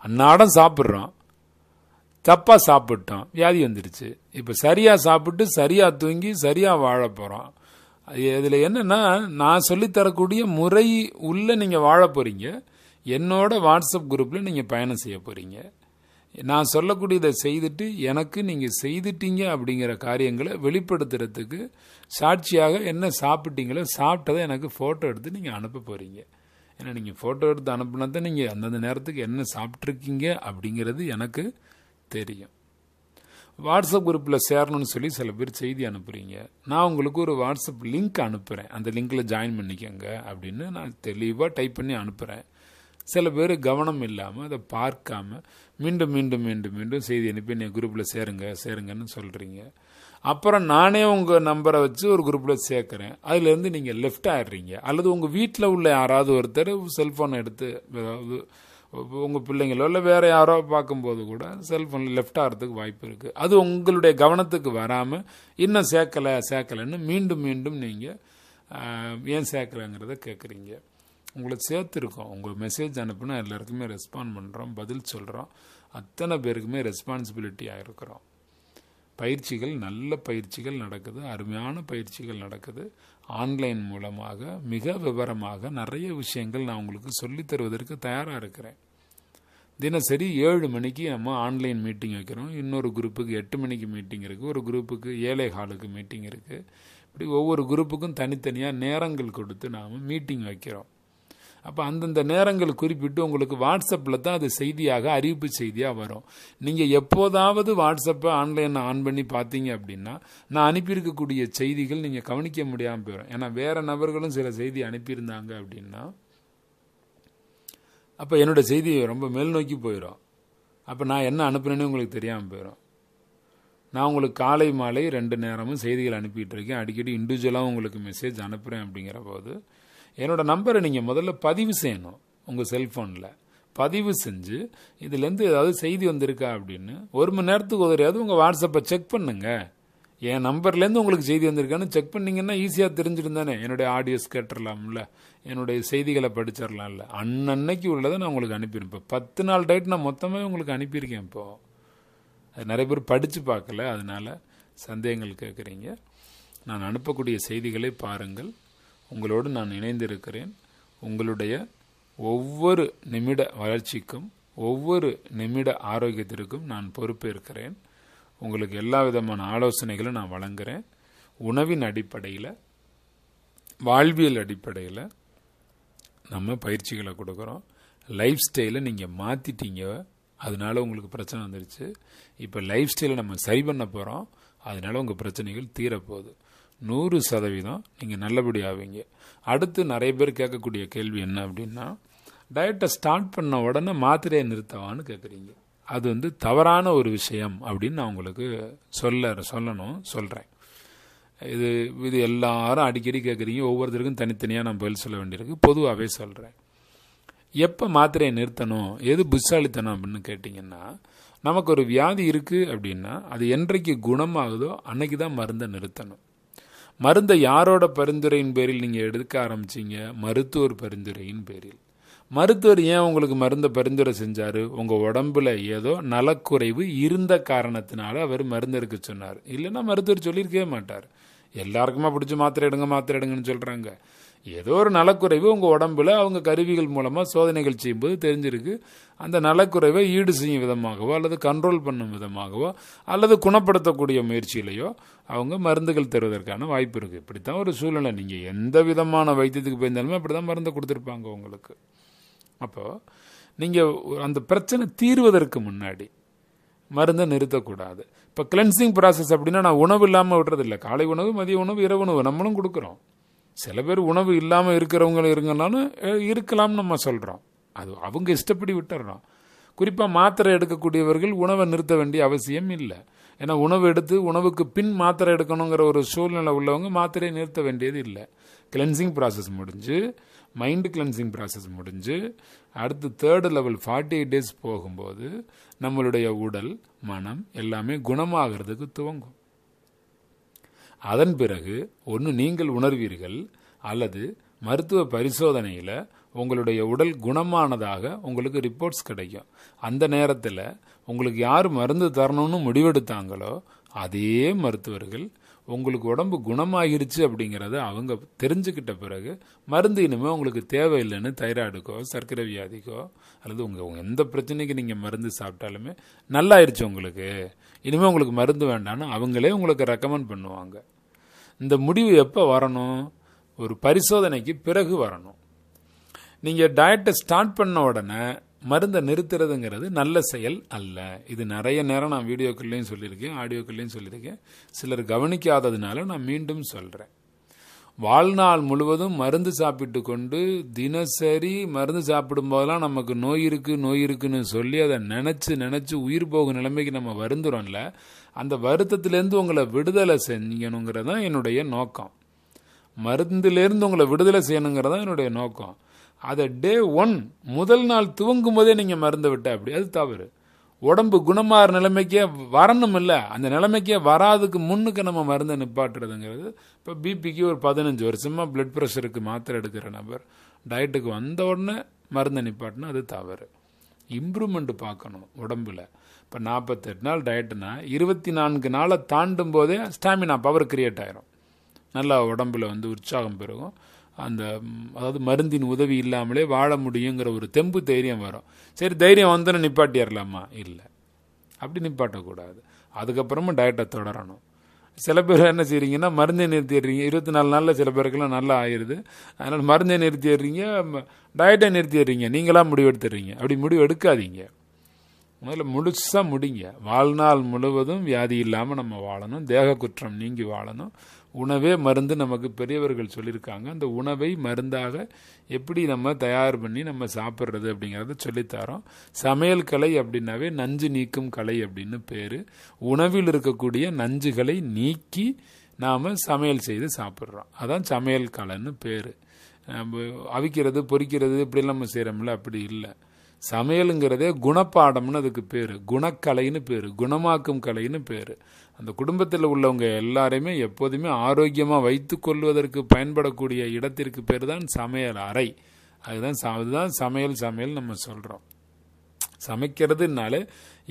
அன்னாடம் சாப்பிட்றோம் தப்பாக சாப்பிட்டோம் வியாதி வந்துடுச்சு இப்போ சரியாக சாப்பிட்டு சரியாக தூங்கி சரியாக வாழ போகிறோம் இதில் என்னென்னா நான் சொல்லித்தரக்கூடிய முறை உள்ளே நீங்கள் வாழ போகிறீங்க என்னோட வாட்ஸ்அப் குரூப்பில் நீங்கள் பயணம் செய்ய போகிறீங்க நான் சொல்லக்கூடியதை செய்துட்டு எனக்கு நீங்கள் செய்துட்டீங்க அப்படிங்கிற காரியங்களை வெளிப்படுத்துறதுக்கு சாட்சியாக என்ன சாப்பிட்டீங்களோ சாப்பிட்டதை எனக்கு ஃபோட்டோ எடுத்து நீங்கள் அனுப்ப போகிறீங்க ஏன்னா நீங்கள் ஃபோட்டோ எடுத்து அனுப்புனா தான் நீங்கள் அந்தந்த நேரத்துக்கு என்ன சாப்பிட்ருக்கீங்க அப்படிங்கிறது எனக்கு தெரியும் வாட்ஸ்அப் குரூப்பில் சேரணும்னு சொல்லி சில பேர் செய்தி அனுப்புகிறீங்க நான் உங்களுக்கு ஒரு வாட்ஸ்அப் லிங்க் அனுப்புகிறேன் அந்த லிங்க்கில் ஜாயின் பண்ணிக்கோங்க அப்படின்னு நான் தெளிவாக டைப் பண்ணி அனுப்புகிறேன் சில பேர் கவனம் இல்லாமல் அதை பார்க்காம மீண்டும் மீண்டும் மீண்டும் மீண்டும் செய்தி அனுப்பி நீங்கள் குரூப்பில் சேருங்க சேருங்கன்னு சொல்கிறீங்க அப்புறம் நானே உங்கள் நம்பரை வச்சு ஒரு குரூப்பில் சேர்க்குறேன் அதுலேருந்து நீங்கள் லெஃப்ட் ஆகிடுறீங்க அல்லது உங்கள் வீட்டில் உள்ள யாராவது ஒருத்தர் செல்ஃபோன் எடுத்து ஏதாவது உங்கள் பிள்ளைங்களோ இல்லை வேறு யாரோ பார்க்கும்போது கூட செல்ஃபோனில் லெஃப்ட் ஆகிறதுக்கு வாய்ப்பு இருக்குது அது உங்களுடைய கவனத்துக்கு வராமல் இன்னும் சேர்க்கலை சேர்க்கலைன்னு மீண்டும் மீண்டும் நீங்கள் ஏன் சேர்க்கலைங்கிறத கேட்குறீங்க உங்களை சேர்த்துருக்கோம் உங்கள் மெசேஜ் அனுப்புனா எல்லாருக்குமே ரெஸ்பாண்ட் பண்ணுறோம் பதில் சொல்கிறோம் அத்தனை பேருக்குமே ரெஸ்பான்சிபிலிட்டியாக இருக்கிறோம் பயிற்சிகள் நல்ல பயிற்சிகள் நடக்குது அருமையான பயிற்சிகள் நடக்குது ஆன்லைன் மூலமாக மிக விவரமாக நிறைய விஷயங்கள் நான் உங்களுக்கு தருவதற்கு தயாராக இருக்கிறேன் தினசரி ஏழு மணிக்கு நம்ம ஆன்லைன் மீட்டிங் வைக்கிறோம் இன்னொரு குரூப்புக்கு எட்டு மணிக்கு மீட்டிங் இருக்குது ஒரு குரூப்புக்கு ஏழை ஹாலுக்கு மீட்டிங் இருக்குது இப்படி ஒவ்வொரு குரூப்புக்கும் தனித்தனியாக நேரங்கள் கொடுத்து நாம் மீட்டிங் வைக்கிறோம் அப்போ அந்தந்த நேரங்கள் குறிப்பிட்டு உங்களுக்கு வாட்ஸ்அப்பில் தான் அது செய்தியாக அறிவிப்பு செய்தியாக வரும் நீங்கள் எப்போதாவது வாட்ஸ்அப்பை ஆன்லைனில் ஆன் பண்ணி பார்த்தீங்க அப்படின்னா நான் அனுப்பியிருக்கக்கூடிய செய்திகள் நீங்கள் கவனிக்க முடியாமல் போயிடும் ஏன்னா வேறு நபர்களும் சில செய்தி அனுப்பியிருந்தாங்க அப்படின்னா அப்போ என்னோட செய்தி ரொம்ப மேல் நோக்கி போயிடும் அப்போ நான் என்ன அனுப்புனேன்னு உங்களுக்கு தெரியாமல் போயிடும் நான் உங்களுக்கு காலை மாலை ரெண்டு நேரமும் செய்திகள் அனுப்பிட்டு இருக்கேன் அடிக்கடி இண்டிவிஜுவலாக உங்களுக்கு மெசேஜ் அனுப்புகிறேன் அப்படிங்கிற போது என்னோட நம்பரை நீங்கள் முதல்ல பதிவு செய்யணும் உங்கள் செல்ஃபோனில் பதிவு செஞ்சு இதுலேருந்து ஏதாவது செய்தி வந்திருக்கா அப்படின்னு ஒரு மணி நேரத்துக்கு உதறியாவது உங்கள் வாட்ஸ்அப்பை செக் பண்ணுங்கள் என் நம்பர்லேருந்து உங்களுக்கு செய்தி வந்திருக்கான்னு செக் பண்ணிங்கன்னா ஈஸியாக தெரிஞ்சிருந்தானே என்னுடைய ஆடியோஸ் கேட்டுடலாம்ல என்னுடைய செய்திகளை படிச்சிடலாம்ல அன்னன்னைக்கு உள்ளதை நான் உங்களுக்கு அனுப்பியிருப்பேன் பத்து நாள் டைட் நான் மொத்தமே உங்களுக்கு அனுப்பியிருக்கேன் இப்போது அது நிறைய பேர் படித்து பார்க்கல அதனால் சந்தேகங்கள் கேட்குறீங்க நான் அனுப்பக்கூடிய செய்திகளை பாருங்கள் உங்களோடு நான் இணைந்திருக்கிறேன் உங்களுடைய ஒவ்வொரு நிமிட வளர்ச்சிக்கும் ஒவ்வொரு நிமிட ஆரோக்கியத்திற்கும் நான் பொறுப்பேற்கிறேன் உங்களுக்கு எல்லா விதமான ஆலோசனைகளும் நான் வழங்குகிறேன் உணவின் அடிப்படையில் வாழ்வியல் அடிப்படையில் நம்ம பயிற்சிகளை கொடுக்குறோம் லைஃப் ஸ்டைலை நீங்கள் மாற்றிட்டீங்க அதனால உங்களுக்கு பிரச்சனை வந்துருச்சு இப்போ லைஃப் ஸ்டைலை நம்ம சரி பண்ண போகிறோம் அதனால உங்கள் பிரச்சனைகள் தீரப்போகுது நூறு சதவீதம் நீங்கள் நல்லபடி ஆவீங்க அடுத்து நிறைய பேர் கேட்கக்கூடிய கேள்வி என்ன அப்படின்னா டயட்டை ஸ்டார்ட் பண்ண உடனே மாத்திரையை நிறுத்தவான்னு கேட்குறீங்க அது வந்து தவறான ஒரு விஷயம் அப்படின்னு நான் உங்களுக்கு சொல்ல சொல்லணும் சொல்கிறேன் இது இது எல்லாரும் அடிக்கடி கேட்குறீங்க ஒவ்வொருத்தருக்கும் தனித்தனியாக நான் பதில் சொல்ல வேண்டியிருக்கு பொதுவாகவே சொல்கிறேன் எப்போ மாத்திரையை நிறுத்தணும் எது புஷாலித்தனம் அப்படின்னு கேட்டிங்கன்னா நமக்கு ஒரு வியாதி இருக்குது அப்படின்னா அது என்றைக்கு குணமாகுதோ அன்னைக்கு தான் மருந்தை நிறுத்தணும் மருந்தை யாரோட பரிந்துரையின் பேரில் நீங்கள் எடுக்க ஆரம்பிச்சிங்க மருத்துவர் பரிந்துரையின் பேரில் மருத்துவர் ஏன் உங்களுக்கு மருந்தை பரிந்துரை செஞ்சார் உங்கள் உடம்புல ஏதோ நலக்குறைவு இருந்த காரணத்தினால அவர் மருந்து எடுக்க சொன்னார் இல்லைன்னா மருத்துவர் சொல்லியிருக்கவே மாட்டார் எல்லாருக்குமா பிடிச்சி மாத்திரை எடுங்க மாத்திரை எடுங்கன்னு சொல்கிறாங்க ஏதோ ஒரு நலக்குறைவு உங்கள் உடம்பில் அவங்க கருவிகள் மூலமாக சோதனைகள் செய்யும்போது தெரிஞ்சிருக்கு அந்த நலக்குறைவை ஈடு செய்யும் விதமாகவோ அல்லது கண்ட்ரோல் பண்ணும் விதமாகவோ அல்லது குணப்படுத்தக்கூடிய முயற்சியிலையோ அவங்க மருந்துகள் தருவதற்கான வாய்ப்பு இருக்குது இப்படித்தான் ஒரு சூழ்நிலை நீங்கள் எந்த விதமான வைத்தியத்துக்கு போயிருந்தாலுமே அப்படி தான் மருந்து கொடுத்துருப்பாங்க உங்களுக்கு அப்போது நீங்கள் அந்த பிரச்சனை தீர்வதற்கு முன்னாடி மருந்தை நிறுத்தக்கூடாது இப்போ கிளென்சிங் ப்ராசஸ் அப்படின்னா நான் உணவு இல்லாமல் விடுறதில்லை காலை உணவு மதிய உணவு இரவு உணவு நம்மளும் கொடுக்குறோம் சில பேர் உணவு இல்லாமல் இருக்கிறவங்க இருங்கனாலும் இருக்கலாம்னு நம்ம சொல்கிறோம் அது அவங்க இஷ்டப்படி விட்டுறோம் குறிப்பாக மாத்திரை எடுக்கக்கூடியவர்கள் உணவை நிறுத்த வேண்டிய அவசியம் இல்லை ஏன்னா உணவு எடுத்து உணவுக்கு பின் மாத்திரை எடுக்கணுங்கிற ஒரு சூழ்நிலை உள்ளவங்க மாத்திரையை நிறுத்த வேண்டியது இல்லை கிளென்சிங் ப்ராசஸ் முடிஞ்சு மைண்டு கிளென்சிங் ப்ராசஸ் முடிஞ்சு அடுத்து third level forty eight days போகும்போது நம்மளுடைய உடல் மனம் எல்லாமே குணமாகிறதுக்கு துவங்கும் அதன் பிறகு ஒன்று நீங்கள் உணர்வீர்கள் அல்லது மருத்துவ பரிசோதனையில் உங்களுடைய உடல் குணமானதாக உங்களுக்கு ரிப்போர்ட்ஸ் கிடைக்கும் அந்த நேரத்தில் உங்களுக்கு யார் மருந்து தரணும்னு முடிவெடுத்தாங்களோ அதே மருத்துவர்கள் உங்களுக்கு உடம்பு குணமாகிருச்சு அப்படிங்கிறத அவங்க தெரிஞ்சுக்கிட்ட பிறகு மருந்து இனிமேல் உங்களுக்கு தேவையில்லைன்னு தைராய்டுக்கோ சர்க்கரை வியாதிக்கோ அல்லது உங்கள் உங்கள் எந்த பிரச்சனைக்கு நீங்கள் மருந்து சாப்பிட்டாலுமே நல்லாயிருச்சு உங்களுக்கு இனிமேல் உங்களுக்கு மருந்து வேண்டான்னு அவங்களே உங்களுக்கு ரெக்கமெண்ட் பண்ணுவாங்க இந்த முடிவு எப்போ வரணும் ஒரு பரிசோதனைக்கு பிறகு வரணும் நீங்கள் டயட்டை ஸ்டார்ட் பண்ண உடனே மருந்தை நிறுத்துறதுங்கிறது நல்ல செயல் அல்ல இது நிறைய நேரம் நான் வீடியோக்கள்லேயும் சொல்லியிருக்கேன் ஆடியோக்கள்லேயும் சொல்லியிருக்கேன் சிலர் கவனிக்காததுனால நான் மீண்டும் சொல்கிறேன் வாழ்நாள் முழுவதும் மருந்து சாப்பிட்டு கொண்டு தினசரி மருந்து சாப்பிடும் போதெல்லாம் நமக்கு நோய் இருக்குது நோய் இருக்குன்னு சொல்லி அதை நினச்சி நினச்சி உயிர் போகும் நிலைமைக்கு நம்ம வருந்துறோம்ல அந்த வருத்தத்திலேருந்து உங்களை விடுதலை செய்யணுங்கிறது தான் என்னுடைய நோக்கம் மருந்திலேருந்து உங்களை விடுதலை செய்யணுங்கிறது தான் என்னுடைய நோக்கம் அதை டே ஒன் முதல் நாள் துவங்கும் போதே நீங்கள் மறந்து விட்ட அப்படி அது தவறு உடம்பு குணமாகிற நிலைமைக்கே வரணும் இல்லை அந்த நிலைமைக்கே வராதுக்கு முன்னுக்கு நம்ம மருந்து நிப்பாட்டுறதுங்கிறது இப்போ பிபிக்கு ஒரு பதினஞ்சு வருஷமாக பிளட் ப்ரெஷருக்கு மாத்திரை எடுக்கிற நபர் டயட்டுக்கு வந்த உடனே மருந்தை நிப்பாட்டினா அது தவறு இம்ப்ரூவ்மெண்ட் பார்க்கணும் உடம்புல இப்போ நாற்பத்தெட்டு நாள் டயட்டுனா இருபத்தி நான்கு நாளை தாண்டும் போதே ஸ்டாமினா பவர் கிரியேட் ஆகிரும் நல்லா உடம்பில் வந்து உற்சாகம் பெருகும் அந்த அதாவது மருந்தின் உதவி இல்லாமலே வாழ முடியுங்கிற ஒரு தெம்பு தைரியம் வரும் சரி தைரியம் வந்தோன்னு நிப்பாட்டிடலாமா இல்லை அப்படி நிப்பாட்டக்கூடாது அதுக்கப்புறமும் டயட்டை தொடரணும் சில பேர் என்ன செய்கிறீங்கன்னா மருந்தை நிறுத்திடுறீங்க இருபத்தி நாலு நாளில் சில பேருக்கெல்லாம் நல்லா ஆயிடுது அதனால் மருந்தை நிறுத்திடுறீங்க டயட்டை நிறுத்திடுறீங்க நீங்களாம் முடிவெடுத்துடுறீங்க அப்படி முடிவு எடுக்காதீங்க முதல்ல முழுசாக முடிங்க வாழ்நாள் முழுவதும் வியாதி இல்லாமல் நம்ம வாழணும் தேக குற்றம் நீங்கி வாழணும் உணவே மருந்து நமக்கு பெரியவர்கள் சொல்லியிருக்காங்க அந்த உணவை மருந்தாக எப்படி நம்ம தயார் பண்ணி நம்ம சாப்பிட்றது அப்படிங்கிறத சொல்லித்தரோம் சமையல் கலை அப்படின்னாவே நஞ்சு நீக்கும் கலை அப்படின்னு பேர் உணவில் இருக்கக்கூடிய நஞ்சுகளை நீக்கி நாம் சமையல் செய்து சாப்பிட்றோம் அதான் சமையல் கலைன்னு பேர் அவிக்கிறது பொறிக்கிறது இப்படிலாம் நம்ம செய்கிறோம்ல அப்படி இல்லை சமையலுங்கிறதே குணப்பாடம்னு அதுக்கு பேர் குணக்கலைன்னு பேர் குணமாக்கும் கலைன்னு பேர் அந்த குடும்பத்தில் உள்ளவங்க எல்லாரையுமே எப்போதுமே ஆரோக்கியமாக வைத்து கொள்வதற்கு பயன்படக்கூடிய இடத்திற்கு பேர் தான் சமையல் அறை அதுதான் அதுதான் சமையல் சமையல் நம்ம சொல்கிறோம் சமைக்கிறதுனாலே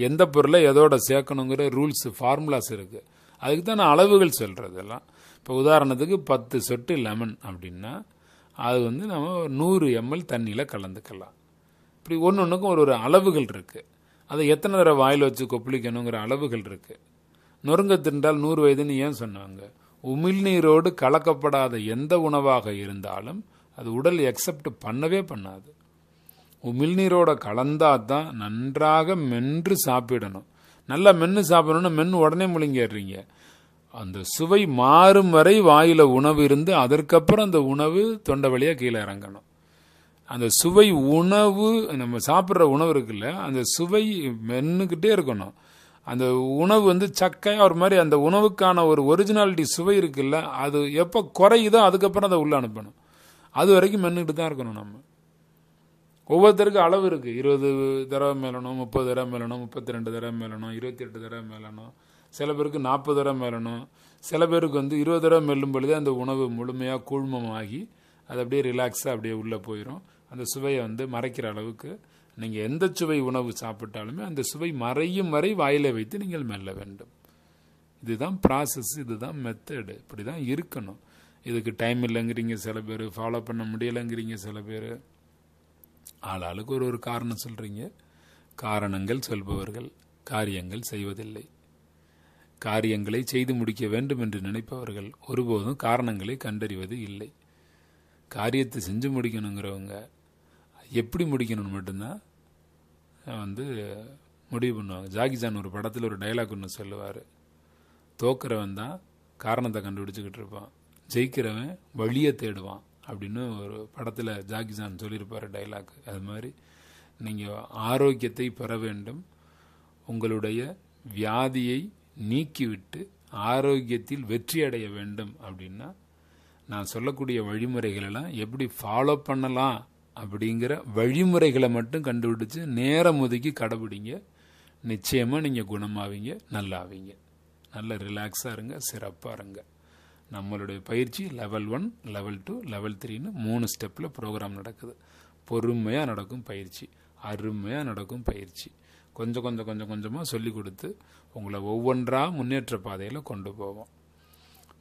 எந்த பொருளை எதோட சேர்க்கணுங்கிற ரூல்ஸ் ஃபார்முலாஸ் இருக்குது அதுக்கு தான் நான் அளவுகள் சொல்கிறதெல்லாம் இப்போ உதாரணத்துக்கு பத்து சொட்டு லெமன் அப்படின்னா அது வந்து நம்ம நூறு எம்எல் தண்ணியில் கலந்துக்கலாம் இப்படி ஒன்று ஒன்றுக்கும் ஒரு ஒரு அளவுகள் இருக்குது அதை எத்தனை தடவை வாயில் வச்சு கொப்பளிக்கணுங்கிற அளவுகள் இருக்குது நொறுங்க தின்றால் நூறு வயதுன்னு ஏன் சொன்னாங்க உமிழ்நீரோடு கலக்கப்படாத எந்த உணவாக இருந்தாலும் அது உடல் எக்ஸப்ட் பண்ணவே பண்ணாது உமிழ்நீரோட கலந்தால் தான் நன்றாக மென்று சாப்பிடணும் நல்லா மென்று சாப்பிடணும்னா மென் உடனே முழுங்கிடுறீங்க அந்த சுவை மாறும் வரை வாயில் உணவு இருந்து அதற்கப்புறம் அந்த உணவு தொண்டை வழியாக கீழே இறங்கணும் அந்த சுவை உணவு நம்ம சாப்பிட்ற உணவு இருக்குல்ல அந்த சுவை மென்னுக்கிட்டே இருக்கணும் அந்த உணவு வந்து சக்கையாக ஒரு மாதிரி அந்த உணவுக்கான ஒரு ஒரிஜினாலிட்டி சுவை இருக்குல்ல அது எப்போ குறையுதோ அதுக்கப்புறம் அதை உள்ளே அனுப்பணும் அது வரைக்கும் மென்னுக்கிட்டு தான் இருக்கணும் நம்ம ஒவ்வொருத்தருக்கும் அளவு இருக்குது இருபது தடவை மேலணும் முப்பது தடவை மேலணும் முப்பத்தி ரெண்டு தடவை மேலணும் இருபத்தி எட்டு தடவை மேலணும் சில பேருக்கு நாற்பது தடவை மேலணும் சில பேருக்கு வந்து இருபது தடவை மெல்லும் பொழுதே அந்த உணவு முழுமையாக கூழ்மமாகி அது அப்படியே ரிலாக்ஸாக அப்படியே உள்ளே போயிடும் அந்த சுவையை வந்து மறைக்கிற அளவுக்கு நீங்கள் எந்த சுவை உணவு சாப்பிட்டாலுமே அந்த சுவை மறையும் வரை வாயில வைத்து நீங்கள் மெல்ல வேண்டும் இதுதான் ப்ராசஸ் இதுதான் மெத்தடு இப்படி தான் இருக்கணும் இதுக்கு டைம் இல்லைங்கிறீங்க சில பேர் ஃபாலோ பண்ண முடியலைங்கிறீங்க சில பேர் ஆளாளுக்கு ஒரு ஒரு காரணம் சொல்கிறீங்க காரணங்கள் சொல்பவர்கள் காரியங்கள் செய்வதில்லை காரியங்களை செய்து முடிக்க வேண்டும் என்று நினைப்பவர்கள் ஒருபோதும் காரணங்களை கண்டறிவது இல்லை காரியத்தை செஞ்சு முடிக்கணுங்கிறவங்க எப்படி முடிக்கணும்னு மட்டும்தான் வந்து முடிவு பண்ணுவாங்க ஜாகிஜான் ஒரு படத்தில் ஒரு டைலாக் ஒன்று சொல்லுவார் தோக்கிறவன் தான் காரணத்தை கண்டுபிடிச்சிக்கிட்டு இருப்பான் ஜெயிக்கிறவன் வழியை தேடுவான் அப்படின்னு ஒரு படத்தில் ஜாகிஜான் சொல்லியிருப்பார் டைலாக் அது மாதிரி நீங்கள் ஆரோக்கியத்தை பெற வேண்டும் உங்களுடைய வியாதியை நீக்கிவிட்டு ஆரோக்கியத்தில் வெற்றி அடைய வேண்டும் அப்படின்னா நான் சொல்லக்கூடிய வழிமுறைகளெல்லாம் எப்படி ஃபாலோ பண்ணலாம் அப்படிங்கிற வழிமுறைகளை மட்டும் கண்டுபிடிச்சு நேரம் ஒதுக்கி கடைபிடிங்க நிச்சயமாக நீங்கள் குணமாவீங்க நல்லாவீங்க நல்ல ரிலாக்ஸாக இருங்க சிறப்பாக இருங்க நம்மளுடைய பயிற்சி level one level two level த்ரீன்னு மூணு ஸ்டெப்பில் ப்ரோக்ராம் நடக்குது பொறுமையாக நடக்கும் பயிற்சி அருமையாக நடக்கும் பயிற்சி கொஞ்சம் கொஞ்சம் கொஞ்சம் கொஞ்சமாக சொல்லி கொடுத்து உங்களை ஒவ்வொன்றாக முன்னேற்ற பாதையில் கொண்டு போவோம்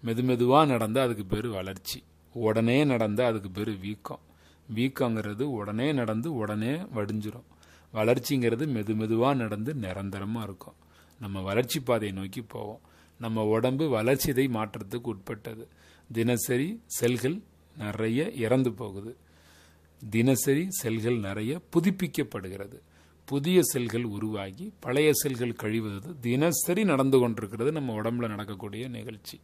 மெது மெதுவாக நடந்தால் அதுக்கு பேர் வளர்ச்சி உடனே நடந்தால் அதுக்கு பேர் வீக்கம் வீக்கங்கிறது உடனே நடந்து உடனே வடிஞ்சிரும் வளர்ச்சிங்கிறது மெது மெதுவாக நடந்து நிரந்தரமாக இருக்கும் நம்ம வளர்ச்சி பாதையை நோக்கி போவோம் நம்ம உடம்பு இதை மாற்றத்துக்கு உட்பட்டது தினசரி செல்கள் நிறைய இறந்து போகுது தினசரி செல்கள் நிறைய புதுப்பிக்கப்படுகிறது புதிய செல்கள் உருவாகி பழைய செல்கள் கழிவது தினசரி நடந்து கொண்டிருக்கிறது நம்ம உடம்புல நடக்கக்கூடிய நிகழ்ச்சி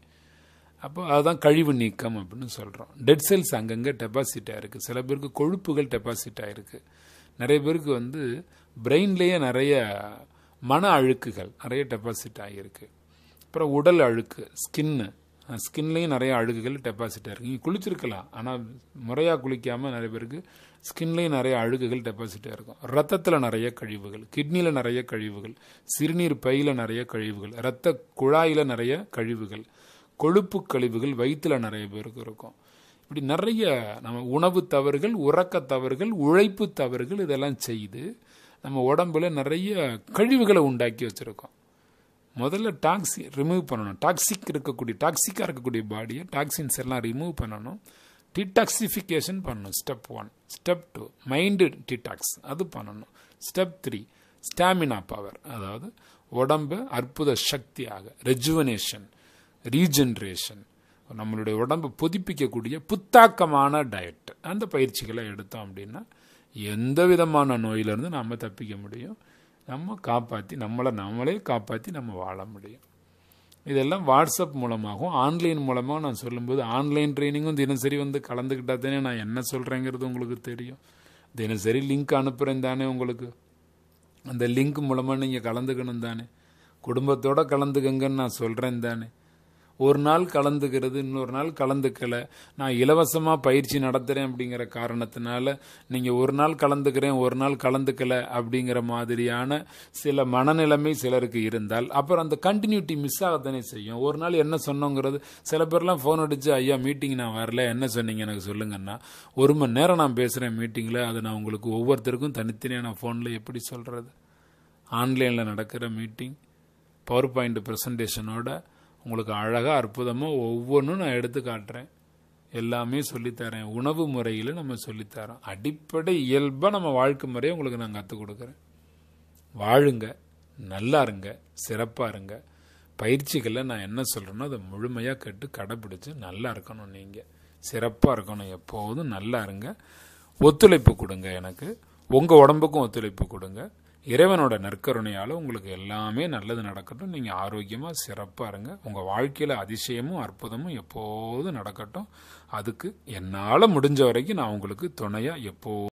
அப்போ அதுதான் கழிவு நீக்கம் அப்படின்னு சொல்கிறோம் டெட் செல்ஸ் அங்கங்கே டெபாசிட்டாக இருக்குது சில பேருக்கு கொழுப்புகள் டெபாசிட்டாக இருக்குது நிறைய பேருக்கு வந்து பிரெயின்லேயே நிறைய மன அழுக்குகள் நிறைய டெபாசிட் ஆகியிருக்கு அப்புறம் உடல் அழுக்கு ஸ்கின்னு ஸ்கின்லேயும் நிறைய அழுகுகள் டெபாசிட்டாக இருக்குது நீங்கள் குளிச்சிருக்கலாம் ஆனால் முறையாக குளிக்காமல் நிறைய பேருக்கு ஸ்கின்லேயும் நிறைய அழுகுகள் டெபாசிட்டாக இருக்கும் ரத்தத்தில் நிறைய கழிவுகள் கிட்னியில் நிறைய கழிவுகள் சிறுநீர் பையில் நிறைய கழிவுகள் இரத்த குழாயில் நிறைய கழிவுகள் கொழுப்பு கழிவுகள் வயிற்றில் நிறைய பேருக்கு இருக்கும் இப்படி நிறைய நம்ம உணவு தவறுகள் உறக்க தவறுகள் உழைப்பு தவறுகள் இதெல்லாம் செய்து நம்ம உடம்புல நிறைய கழிவுகளை உண்டாக்கி வச்சுருக்கோம் முதல்ல டாக்ஸி ரிமூவ் பண்ணணும் டாக்ஸிக் இருக்கக்கூடிய டாக்ஸிக்காக இருக்கக்கூடிய பாடியை டாக்ஸின்ஸ் எல்லாம் ரிமூவ் பண்ணணும் டிடாக்ஸிஃபிகேஷன் பண்ணணும் step one step two mind detox அது பண்ணணும் ஸ்டெப் த்ரீ ஸ்டாமினா பவர் அதாவது உடம்பு அற்புத சக்தியாக ரெஜுவனேஷன் ரீஜென்ரேஷன் நம்மளுடைய உடம்பு புதுப்பிக்கக்கூடிய புத்தாக்கமான டயட் அந்த பயிற்சிகளை எடுத்தோம் அப்படின்னா எந்த விதமான நோயிலிருந்து நாம் தப்பிக்க முடியும் நம்ம காப்பாற்றி நம்மளை நம்மளே காப்பாற்றி நம்ம வாழ முடியும் இதெல்லாம் வாட்ஸ்அப் மூலமாகவும் ஆன்லைன் மூலமாக நான் சொல்லும்போது ஆன்லைன் ட்ரைனிங்கும் தினசரி வந்து கலந்துக்கிட்டா தானே நான் என்ன சொல்கிறேங்கிறது உங்களுக்கு தெரியும் தினசரி லிங்க் அனுப்புகிறேன் தானே உங்களுக்கு அந்த லிங்க் மூலமாக நீங்கள் கலந்துக்கணும் தானே குடும்பத்தோடு கலந்துக்கங்கன்னு நான் சொல்கிறேன் தானே ஒரு நாள் கலந்துக்கிறது இன்னொரு நாள் கலந்துக்கலை நான் இலவசமாக பயிற்சி நடத்துகிறேன் அப்படிங்கிற காரணத்தினால நீங்கள் ஒரு நாள் கலந்துக்கிறேன் ஒரு நாள் கலந்துக்கலை அப்படிங்கிற மாதிரியான சில மனநிலைமை சிலருக்கு இருந்தால் அப்புறம் அந்த கண்டினியூட்டி மிஸ் ஆகத்தானே செய்யும் ஒரு நாள் என்ன சொன்னோங்கிறது சில பேர்லாம் ஃபோன் அடித்து ஐயா மீட்டிங் நான் வரல என்ன சொன்னீங்க எனக்கு சொல்லுங்கன்னா ஒரு மணி நேரம் நான் பேசுகிறேன் மீட்டிங்கில் அதை நான் உங்களுக்கு ஒவ்வொருத்தருக்கும் தனித்தனியாக நான் ஃபோனில் எப்படி சொல்கிறது ஆன்லைனில் நடக்கிற மீட்டிங் பவர் பாயிண்ட் ப்ரெசன்டேஷனோட உங்களுக்கு அழகாக அற்புதமாக ஒவ்வொன்றும் நான் எடுத்து காட்டுறேன் எல்லாமே சொல்லித்தரேன் உணவு முறையில் நம்ம சொல்லித்தரோம் அடிப்படை இயல்பாக நம்ம வாழ்க்கை முறையை உங்களுக்கு நான் கற்றுக் கொடுக்குறேன் வாழுங்க நல்லா இருங்க சிறப்பாக இருங்க பயிற்சிகளில் நான் என்ன சொல்கிறேனோ அதை முழுமையாக கேட்டு கடைப்பிடிச்சி நல்லா இருக்கணும் நீங்கள் சிறப்பாக இருக்கணும் எப்போதும் நல்லா இருங்க ஒத்துழைப்பு கொடுங்க எனக்கு உங்கள் உடம்புக்கும் ஒத்துழைப்பு கொடுங்க இறைவனோட நற்கருணையால் உங்களுக்கு எல்லாமே நல்லது நடக்கட்டும் நீங்கள் ஆரோக்கியமாக சிறப்பாக இருங்க உங்கள் வாழ்க்கையில் அதிசயமும் அற்புதமும் எப்போதும் நடக்கட்டும் அதுக்கு என்னால் முடிஞ்ச வரைக்கும் நான் உங்களுக்கு துணையாக எப்போ